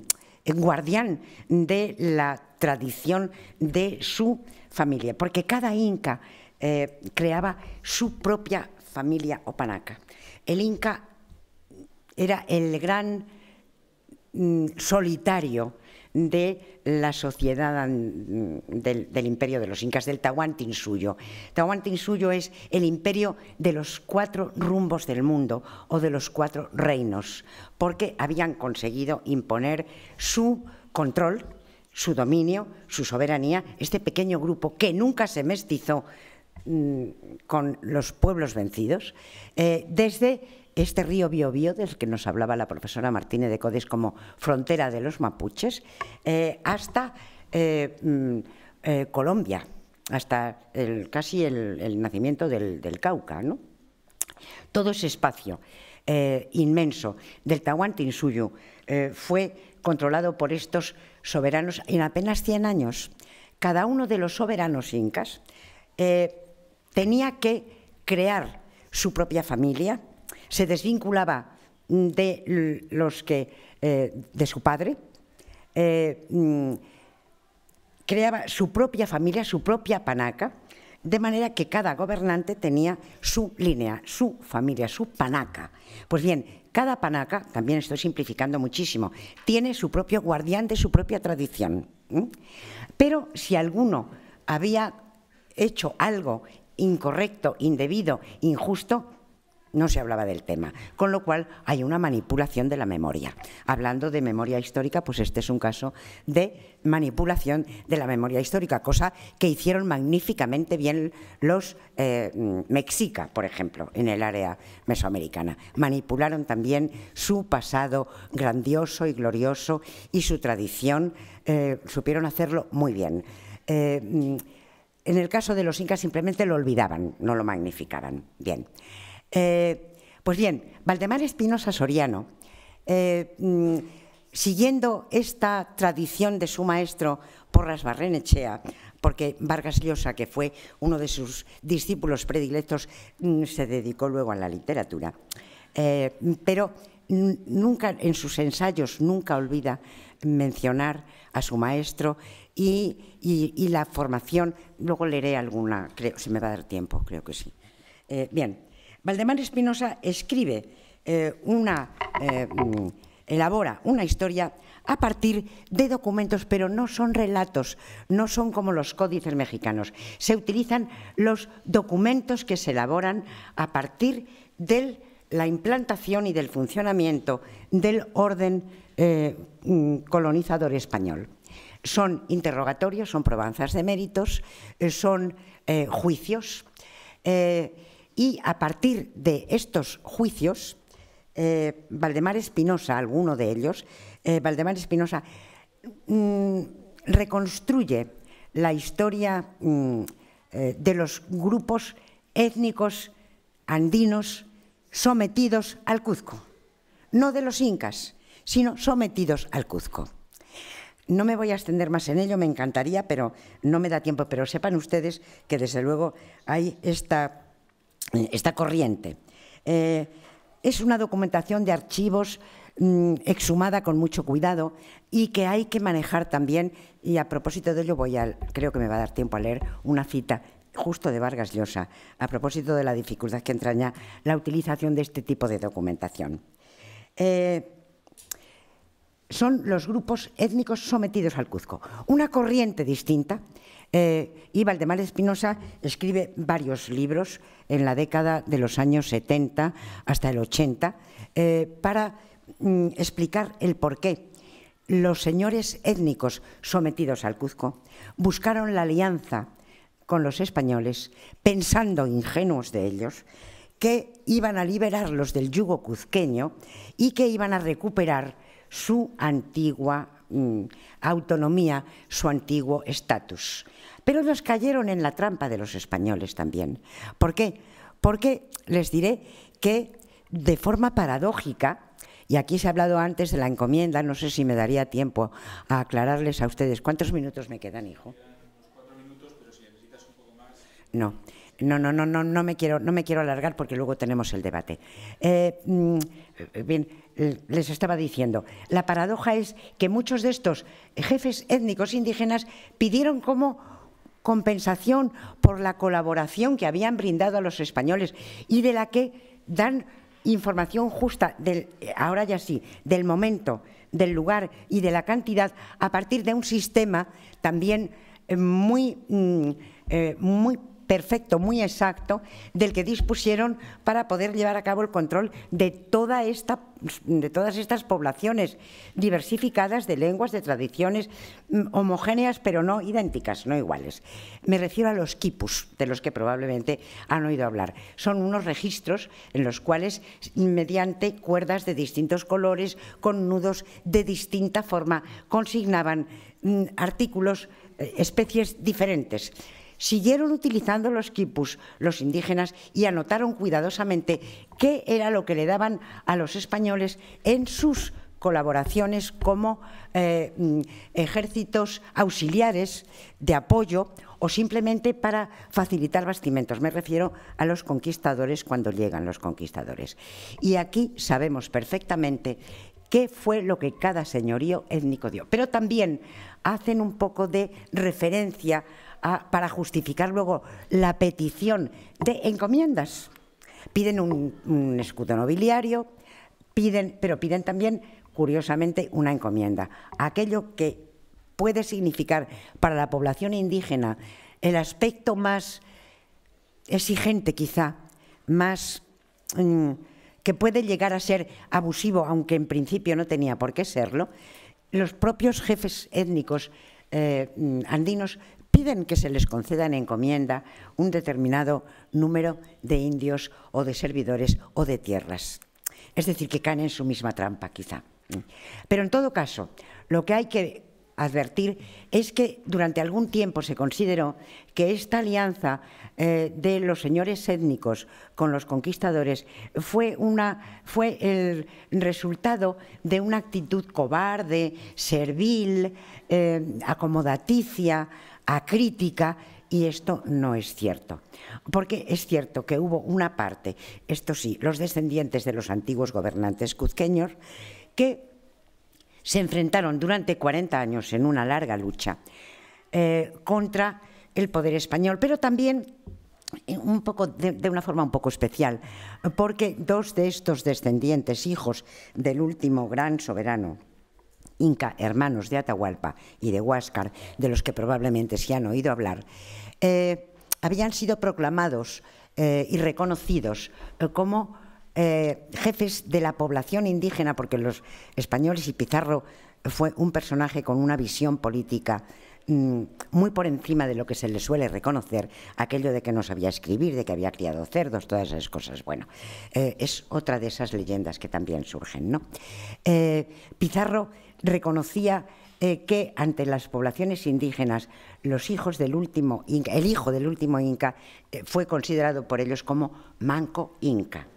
guardián de la tradición de su familia, porque cada inca eh, creaba su propia familia opanaca. El inca era el gran mm, solitario de la sociedad del, imperio de los incas, del Tahuantinsuyo. Tahuantinsuyo es el imperio de los cuatro rumbos del mundo o de los cuatro reinos, porque habían conseguido imponer su control, su dominio, su soberanía, este pequeño grupo que nunca se mestizó Mm, con los pueblos vencidos, eh, desde este río Biobío, del que nos hablaba la profesora Martínez de Codes como frontera de los mapuches, eh, hasta eh, mm, Colombia, hasta casi el, nacimiento del, Cauca. ¿no? Todo ese espacio inmenso del Tahuantinsuyo fue controlado por estos soberanos en apenas 100 años. Cada uno de los soberanos incas eh, tenía que crear su propia familia, se desvinculaba mm, de los que eh, de su padre, eh, mm, creaba su propia familia, su propia panaca, de manera que cada gobernante tenía su línea, su familia, su panaca. Pues bien, cada panaca, también estoy simplificando muchísimo, tiene su propio guardián de su propia tradición. Pero si alguno había hecho algo incorrecto, indebido, injusto, no se hablaba del tema, con lo cual hay una manipulación de la memoria. Hablando de memoria histórica, pues este es un caso de manipulación de la memoria histórica, cosa que hicieron magníficamente bien los eh, mexica, por ejemplo, en el área mesoamericana. Manipularon también su pasado grandioso y glorioso y su tradición, eh, supieron hacerlo muy bien. Eh, en el caso de los incas simplemente lo olvidaban, no lo magnificaban. Bien. Eh, pues bien, Valdemar Espinosa Soriano, eh, mm, siguiendo esta tradición de su maestro Porras Barrenechea, porque Vargas Llosa, que fue uno de sus discípulos predilectos, mm, se dedicó luego a la literatura. Eh, pero nunca en sus ensayos nunca olvida mencionar a su maestro y, la formación. Luego leeré alguna, creo, si me va a dar tiempo, creo que sí. Eh, bien, Valdemar Espinosa escribe eh, una, eh, mm, elabora una historia a partir de documentos, pero no son relatos, no son como los códices mexicanos. Se utilizan los documentos que se elaboran a partir de la implantación y del funcionamiento del orden eh, mm, colonizador español. Son interrogatorios, son probanzas de méritos, eh, son eh, juicios y a partir de estos juicios, Valdemar Espinosa, alguno de ellos, Valdemar Espinosa mm, reconstruye la historia mm, de los grupos étnicos andinos sometidos al Cuzco, no de los incas, sino sometidos al Cuzco. No me voy a extender más en ello, me encantaría, pero no me da tiempo. Pero sepan ustedes que desde luego hay esta, esta corriente. Eh, es una documentación de archivos mm, exhumada con mucho cuidado y que hay que manejar también. Y a propósito de ello, voy a, creo que me va a dar tiempo a leer una cita justo de Vargas Llosa, a propósito de la dificultad que entraña la utilización de este tipo de documentación. Eh, son los grupos étnicos sometidos al Cuzco. Una corriente distinta, y eh, Valdemar Espinosa escribe varios libros en la década de los años 70 hasta el 80 eh, para mm, explicar el por qué los señores étnicos sometidos al Cuzco buscaron la alianza con los españoles, pensando ingenuos de ellos, que iban a liberarlos del yugo cuzqueño y que iban a recuperar su antigua mm, autonomía, su antiguo estatus. Pero nos cayeron en la trampa de los españoles también. ¿Por qué? Porque les diré que de forma paradójica, y aquí se ha hablado antes de la encomienda, no sé si me daría tiempo a aclararles a ustedes. ¿Cuántos minutos me quedan, hijo? No. No, no, no, no, no me quiero, no me quiero alargar porque luego tenemos el debate. Eh, mm, bien, les estaba diciendo, la paradoja es que muchos de estos jefes étnicos indígenas pidieron como compensación por la colaboración que habían brindado a los españoles y de la que dan información justa ahora ya sí, del momento, del lugar y de la cantidad a partir de un sistema también eh, muy, mm, eh, muy perfecto, muy exacto, del que dispusieron para poder llevar a cabo el control de, toda esta, de todas estas poblaciones diversificadas de lenguas, de tradiciones mm, homogéneas, pero no idénticas, no iguales. Me refiero a los quipus, de los que probablemente han oído hablar. Son unos registros en los cuales, mediante cuerdas de distintos colores, con nudos de distinta forma, consignaban mm, artículos, eh, especies diferentes Siguieron utilizando los quipus, los indígenas, y anotaron cuidadosamente qué era lo que le daban a los españoles en sus colaboraciones como eh, mm, ejércitos auxiliares de apoyo o simplemente para facilitar bastimentos. Me refiero a los conquistadores cuando llegan los conquistadores. Y aquí sabemos perfectamente qué fue lo que cada señorío étnico dio. Pero también hacen un poco de referencia para justificar luego la petición de encomiendas. Piden un, escudo nobiliario, piden, pero piden también, curiosamente, una encomienda. Aquello que puede significar para la población indígena el aspecto más exigente quizá, más mm, que puede llegar a ser abusivo, aunque en principio no tenía por qué serlo, los propios jefes étnicos eh, mm, andinos piden que se les conceda en encomienda un determinado número de indios o de servidores o de tierras. Es decir, que caen en su misma trampa, quizá. Pero en todo caso, lo que hay que advertir es que durante algún tiempo se consideró que esta alianza eh, de los señores étnicos con los conquistadores fue, una, fue el resultado de una actitud cobarde, servil, eh, acomodaticia, a crítica y esto no es cierto. Porque es cierto que hubo una parte, esto sí, los descendientes de los antiguos gobernantes cuzqueños, que se enfrentaron durante 40 años en una larga lucha eh, contra el poder español, pero también eh, un poco de, una forma un poco especial, porque dos de estos descendientes, hijos del último gran soberano Inca, hermanos de Atahualpa y de Huáscar, de los que probablemente se han oído hablar, eh, habían sido proclamados eh, y reconocidos eh, como jefes de la población indígena, porque los españoles y Pizarro fue un personaje con una visión política mm, muy por encima de lo que se le suele reconocer, aquello de que no sabía escribir, de que había criado cerdos, todas esas cosas. Bueno, es otra de esas leyendas que también surgen, ¿no? Pizarro reconocía eh, que ante las poblaciones indígenas, los hijos del último inca, el hijo del último inca eh, fue considerado por ellos como manco inca.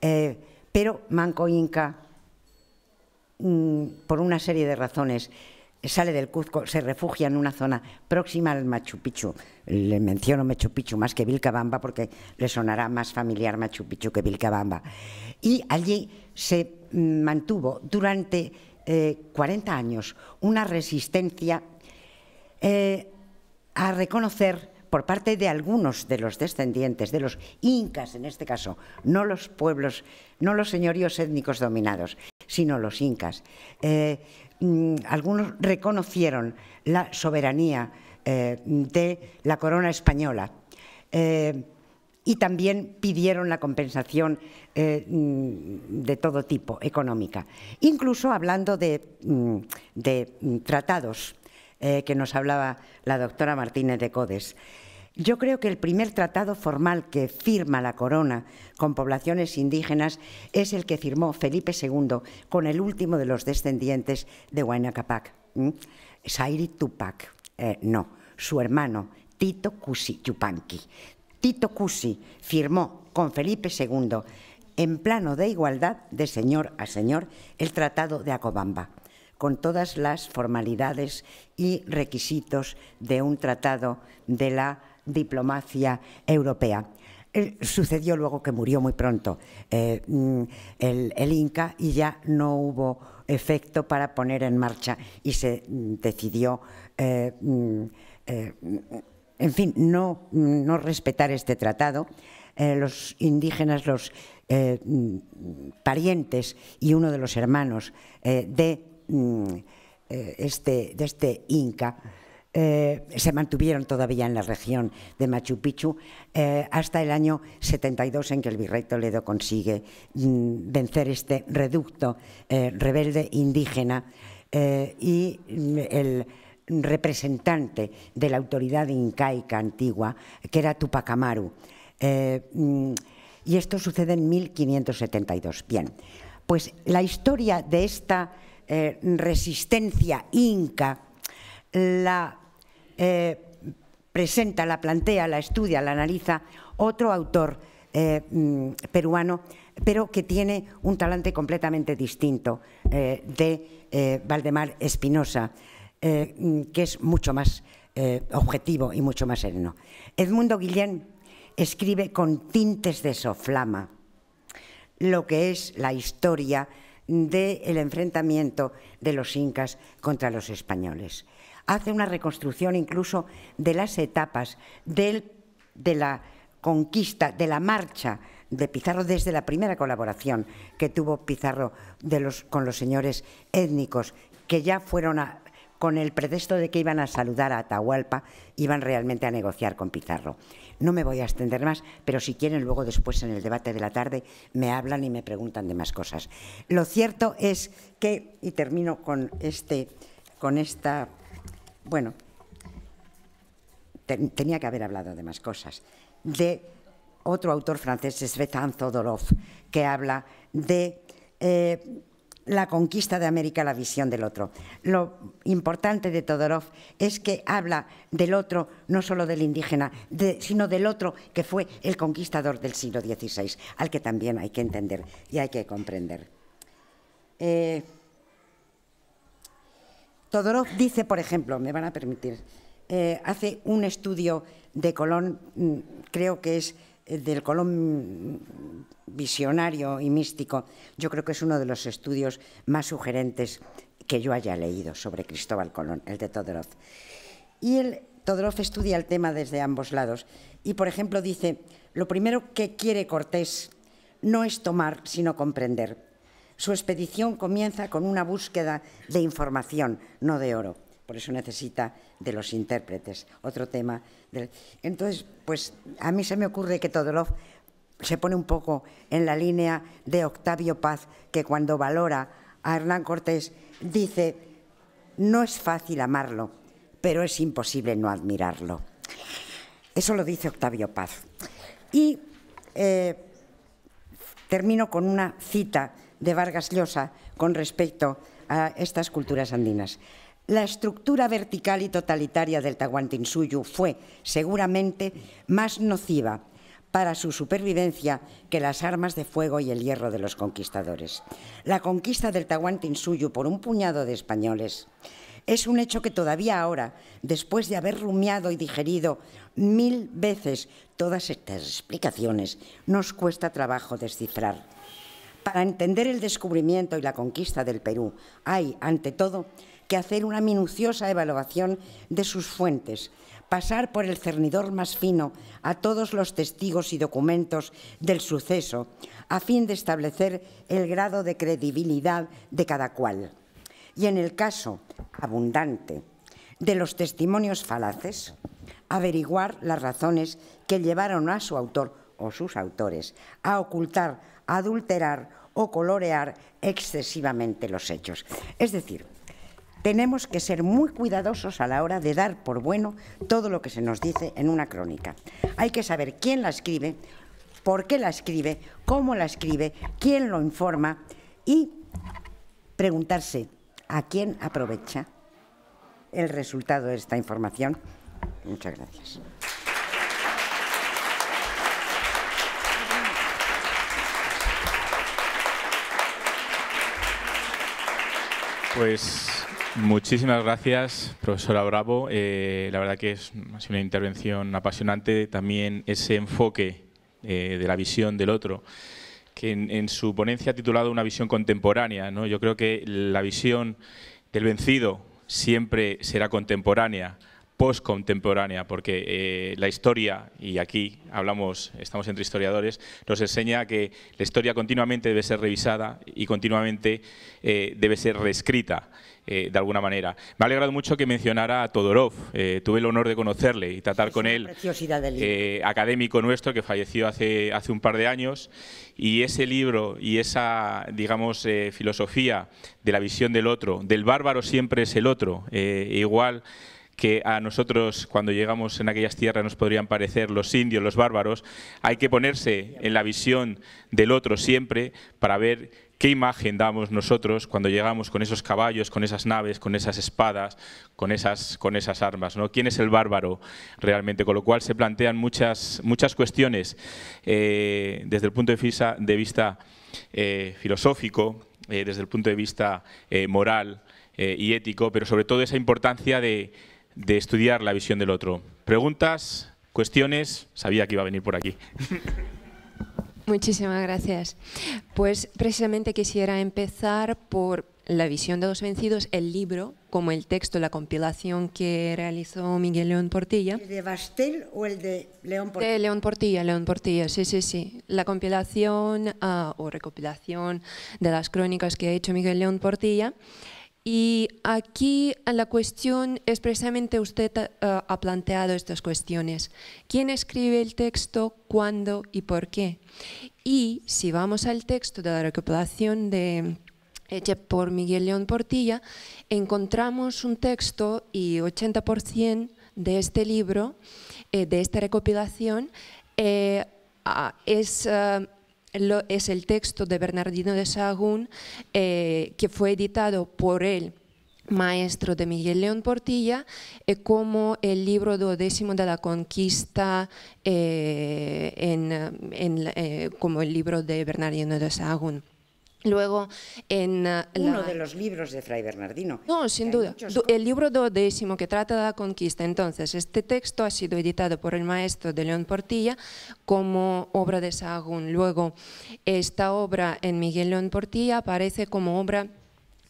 Eh, pero manco inca, mm, por una serie de razones, sale del Cuzco, se refugia en una zona próxima al Machu Picchu. Le menciono Machu Picchu más que Vilcabamba porque le sonará más familiar Machu Picchu que Vilcabamba. Y allí se mm, mantuvo durante 40 eh, años una resistencia eh, a reconocer por parte de algunos de los descendientes, de los incas en este caso, no los pueblos, no los señoríos étnicos dominados, sino los incas. Eh, mm, algunos reconocieron la soberanía de la corona española y también pidieron la compensación eh, mm, de todo tipo económica. Incluso hablando de, mm, mm, tratados eh, que nos hablaba la doctora Martínez de Codes. Yo creo que el primer tratado formal que firma la corona con poblaciones indígenas es el que firmó Felipe II con el último de los descendientes de Huayna Capac, Sairi Tupac, eh, no, su hermano Tito Cusi Yupanqui, Tito Cusi firmó con Felipe II, en plano de igualdad, de señor a señor, el Tratado de Acobamba, con todas las formalidades y requisitos de un tratado de la diplomacia europea. sucedió luego que murió muy pronto eh, mm, el, Inca y ya no hubo efecto para poner en marcha y se mm, decidió eh, mm, eh, en fin, no, respetar este tratado. Eh, los indígenas, los eh, mm, parientes y uno de los hermanos eh, mm, este, de, este, Inca, se mantuvieron todavía en la región de Machu Picchu hasta el año 72 en que el virrey Toledo consigue mm, vencer este reducto rebelde indígena y el representante de la autoridad incaica antigua, que era Tupac Amaru. Eh, mm, y esto sucede en 1572. Bien, pues la historia de esta eh, resistencia inca la eh, presenta, la plantea, la estudia, la analiza otro autor mm, peruano, pero que tiene un talante completamente distinto de Valdemar Espinosa. Eh, que es mucho más eh, objetivo y mucho más sereno. Edmundo Guillén escribe con tintes de soflama lo que es la historia del enfrentamiento de los incas contra los españoles. Hace una reconstrucción incluso de las etapas de la conquista, de la marcha de Pizarro desde la primera colaboración que tuvo Pizarro con los señores étnicos que ya fueron a, con el pretexto de que iban a saludar a Atahualpa, iban realmente a negociar con Pizarro. No me voy a extender más, pero si quieren luego después en el debate de la tarde me hablan y me preguntan de más cosas. Lo cierto es que, y termino con este, con esta, bueno, tenía que haber hablado de más cosas, de otro autor francés, Svetlana Todorov, que habla de eh, la conquista de América, la visión del otro. Lo importante de Todorov es que habla del otro, no solo del indígena, sino del otro que fue el conquistador del siglo XVI, al que también hay que entender y hay que comprender. Eh, Todorov dice, por ejemplo, me van a permitir, eh, hace un estudio de Colón, mm, creo que es del Colón visionario y místico, yo creo que es uno de los estudios más sugerentes que yo haya leído sobre Cristóbal Colón, el de Todorov. Y el, Todorov estudia el tema desde ambos lados y, por ejemplo, dice, lo primero que quiere Cortés no es tomar, sino comprender. Su expedición comienza con una búsqueda de información, no de oro por eso necesita de los intérpretes. Otro tema. Entonces, pues a mí se me ocurre que Todorov se pone un poco en la línea de Octavio Paz, que cuando valora a Hernán Cortés dice, no es fácil amarlo, pero es imposible no admirarlo. Eso lo dice Octavio Paz. Y eh, termino con una cita de Vargas Llosa con respecto a estas culturas andinas. La estructura vertical y totalitaria del Tahuantinsuyu fue, seguramente, más nociva para su supervivencia que las armas de fuego y el hierro de los conquistadores. La conquista del Tahuantinsuyu por un puñado de españoles es un hecho que todavía ahora, después de haber rumiado y digerido mil veces todas estas explicaciones, nos cuesta trabajo descifrar. Para entender el descubrimiento y la conquista del Perú hay, ante todo, que hacer una minuciosa evaluación de sus fuentes, pasar por el cernidor más fino a todos los testigos y documentos del suceso, a fin de establecer el grado de credibilidad de cada cual. Y en el caso abundante de los testimonios falaces, averiguar las razones que llevaron a su autor o sus autores a ocultar, adulterar o colorear excesivamente los hechos. Es decir, tenemos que ser muy cuidadosos a la hora de dar por bueno todo lo que se nos dice en una crónica. Hay que saber quién la escribe, por qué la escribe, cómo la escribe, quién lo informa y preguntarse a quién aprovecha el resultado de esta información. Muchas gracias. Pues Muchísimas gracias, profesora Bravo. Eh, la verdad que es, una intervención apasionante. También ese enfoque eh, de la visión del otro, que en, su ponencia ha titulado Una visión contemporánea. Yo creo que la visión del vencido siempre será contemporánea, postcontemporánea, porque eh, la historia, y aquí hablamos, estamos entre historiadores, nos enseña que la historia continuamente debe ser revisada y continuamente debe ser reescrita. Eh, de alguna manera. Me ha alegrado mucho que mencionara a Todorov. Eh, tuve el honor de conocerle y tratar con él, eh, académico nuestro que falleció hace, hace un par de años. Y ese libro y esa, digamos, filosofía de la visión del otro, del bárbaro siempre es el otro, igual que a nosotros cuando llegamos en aquellas tierras nos podrían parecer los indios, los bárbaros, hay que ponerse en la visión del otro siempre para ver ¿Qué imagen damos nosotros cuando llegamos con esos caballos, con esas naves, con esas espadas, con esas, con esas armas? ¿no? ¿Quién es el bárbaro realmente? Con lo cual se plantean muchas, muchas cuestiones eh, desde el punto de vista, de vista eh, filosófico, eh, desde el punto de vista moral y ético, pero sobre todo esa importancia de, de estudiar la visión del otro. ¿Preguntas? ¿Cuestiones? Sabía que iba a venir por aquí. Muchísimas gracias. Pues precisamente quisiera empezar por la visión de los vencidos, el libro, como el texto, la compilación que realizó Miguel León Portilla. ¿El de Bastel o el de León Portilla? De León Portilla, León Portilla, sí, sí, sí. La compilación ah, o recopilación de las crónicas que ha hecho Miguel León Portilla. Y aquí la cuestión es precisamente usted eh, ha planteado estas cuestiones. ¿Quién escribe el texto, cuándo y por qué? Y si vamos al texto de la recopilación de, hecha por Miguel León Portilla, encontramos un texto y 80% de este libro, eh, de esta recopilación, eh, ah, es es el texto de Bernardino de Sahagún eh, que fue editado por el maestro de Miguel León Portilla, eh, como el libro duodécimo de la conquista, eh, como el libro de Bernardino de Sahagún. Luego, en ah, uno de los libros de Fray Bernardino. No, sin duda. El libro duodécimo que trata de la conquista. Entonces, este texto ha sido editado por el maestro de León Portilla como obra de Sahagún. Luego, esta obra en Miguel León Portilla aparece como obra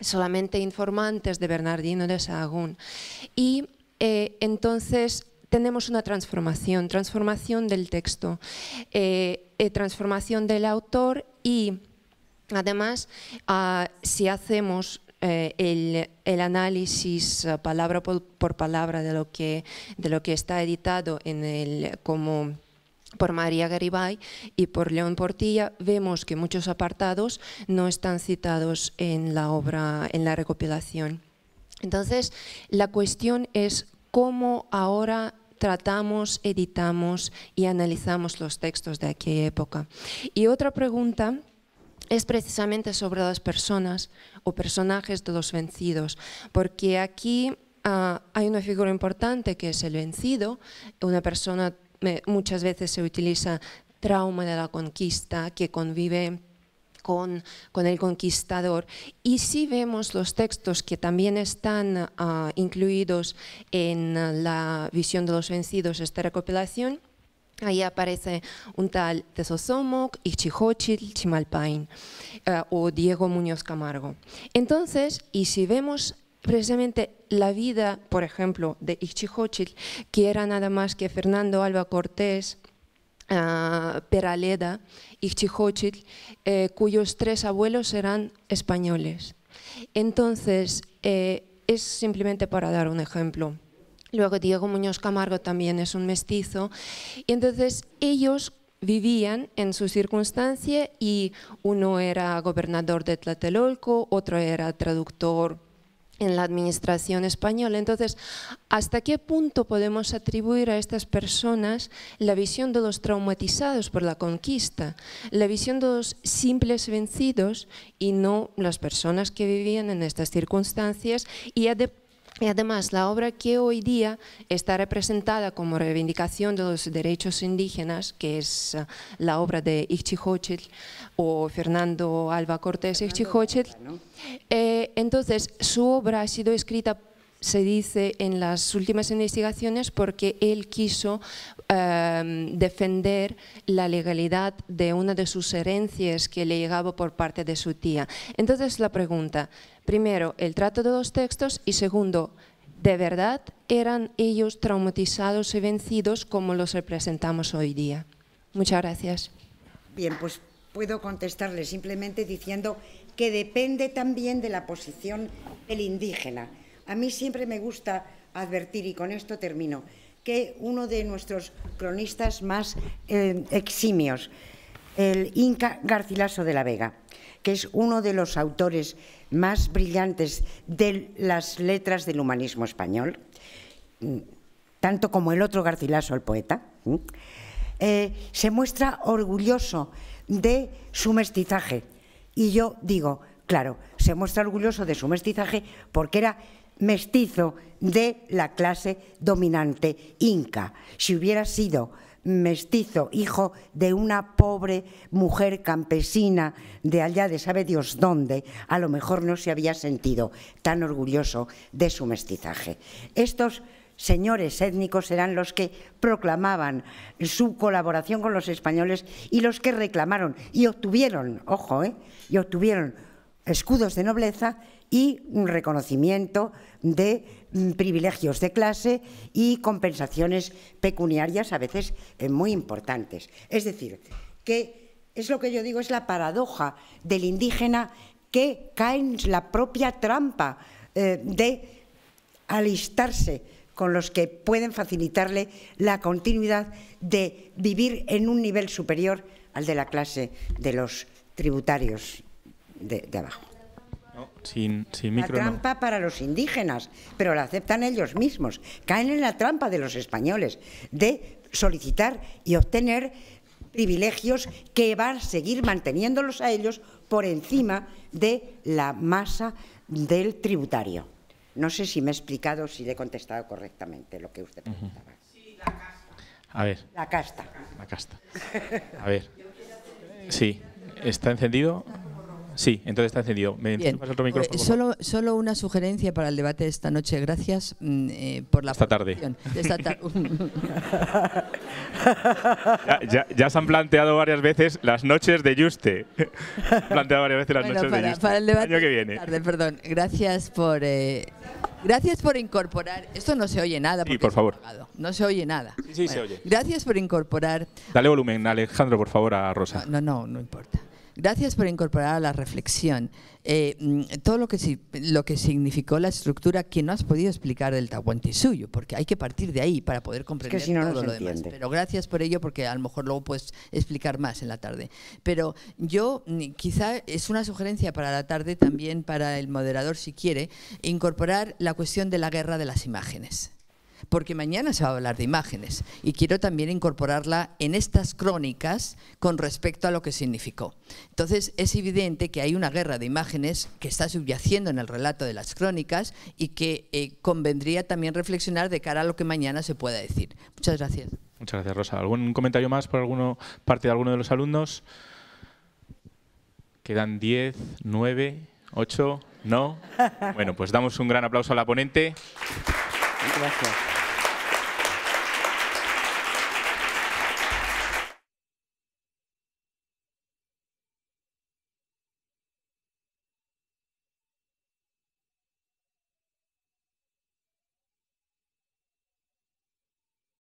solamente informantes de Bernardino de Sahagún. Y eh, entonces tenemos una transformación, transformación del texto, eh, eh, transformación del autor y Además, ah, si hacemos eh, el, análisis eh, palabra por, palabra de lo, que, está editado en el, como por María Garibay y por León Portilla, vemos que muchos apartados no están citados en la obra, en la recopilación. Entonces, la cuestión es cómo ahora tratamos, editamos y analizamos los textos de aquella época. Y otra pregunta es precisamente sobre las personas o personajes de los vencidos, porque aquí ah, hay una figura importante que es el vencido, una persona eh, muchas veces se utiliza trauma de la conquista que convive con, el conquistador. Y si vemos los textos que también están ah, incluidos en la visión de los vencidos, esta recopilación, Ahí aparece un tal Tesosomoc, Ichihochil, Chimalpain eh, o Diego Muñoz Camargo. Entonces, y si vemos precisamente la vida, por ejemplo, de Ichihochil, que era nada más que Fernando Alba Cortés, eh, Peraleda, Ichihochil, eh, cuyos tres abuelos eran españoles. Entonces, es simplemente para dar un ejemplo. Luego Diego Muñoz Camargo también es un mestizo. Y entonces ellos vivían en su circunstancia y uno era gobernador de Tlatelolco, otro era traductor en la administración española. Entonces, ¿hasta qué punto podemos atribuir a estas personas la visión de los traumatizados por la conquista, la visión de los simples vencidos y no las personas que vivían en estas circunstancias y, además, y además, la obra que hoy día está representada como reivindicación de los derechos indígenas, que es eh, la obra de Ixchihochitl o Fernando Alba Cortés Ixchihochitl, eh, entonces su obra ha sido escrita se dice en las últimas investigaciones porque él quiso Em, defender la legalidad de una de sus herencias que le llegaba por parte de su tía. Entonces la pregunta, primero, el trato de los textos y segundo, ¿de verdad eran ellos traumatizados y vencidos como los representamos hoy día? Muchas gracias. Bien, pues puedo contestarle simplemente diciendo que depende también de la posición del indígena. A mí siempre me gusta advertir, y con esto termino, que uno de nuestros cronistas más eh, eximios, el Inca Garcilaso de la Vega, que es uno de los autores más brillantes de las letras del humanismo español, mm, tanto como el otro Garcilaso, el poeta, mm, eh, se muestra orgulloso de su mestizaje. Y yo digo, claro, se muestra orgulloso de su mestizaje porque era mestizo de la clase dominante inca. Si hubiera sido mestizo, hijo de una pobre mujer campesina de allá de sabe Dios dónde, a lo mejor no se había sentido tan orgulloso de su mestizaje. Estos señores étnicos eran los que proclamaban su colaboración con los españoles y los que reclamaron y obtuvieron, ojo, eh, y obtuvieron escudos de nobleza y un reconocimiento de mm, privilegios de clase y compensaciones pecuniarias a veces eh, muy importantes. Es decir, que es lo que yo digo, es la paradoja del indígena que cae en la propia trampa eh, de alistarse con los que pueden facilitarle la continuidad de vivir en un nivel superior al de la clase de los tributarios de abajo sin, micro, la trampa para los indígenas, pero la aceptan ellos mismos. Caen en la trampa de los españoles de solicitar y obtener privilegios que van a seguir manteniéndolos a ellos por encima de la masa del tributario. No sé si me he explicado, si le he contestado correctamente lo que usted preguntaba. Sí, la casta. A ver. La casta. La casta. A ver. Sí. ¿Está encendido? Sí, entonces está encendido. ¿Me micrófono? Eh, solo, solo, una sugerencia para el debate de esta noche. Gracias mm, eh, por la. Esta tarde. ya, ya, se han planteado varias veces las noches de Juste. planteado varias veces las noches de Juste. Para el debate año que viene. Tarde, perdón. Gracias por. Eh, gracias por incorporar. Esto no se oye nada. Sí, por favor. No se oye nada. Sí, sí se oye. Gracias por incorporar. Dale volumen, Alejandro, por favor, a Rosa. no, no, no importa. Gracias por incorporar a la reflexión eh, mm, todo lo que, lo que significó la estructura que no has podido explicar del suyo, porque hay que partir de ahí para poder comprender todo lo demás. Pero gracias por ello, porque a lo mejor luego puedes explicar más en la tarde. Pero yo, mm, quizá es una sugerencia para la tarde también, para el moderador si quiere, incorporar la cuestión de la guerra de las imágenes porque mañana se va a hablar de imágenes y quiero también incorporarla en estas crónicas con respecto a lo que significó. Entonces es evidente que hay una guerra de imágenes que está subyaciendo en el relato de las crónicas y que eh, convendría también reflexionar de cara a lo que mañana se pueda decir. Muchas gracias. Muchas gracias, Rosa. ¿Algún comentario más por alguna parte de alguno de los alumnos? Quedan 10, 9, 8, no. Bueno, pues damos un gran aplauso a la ponente. Muito bacana.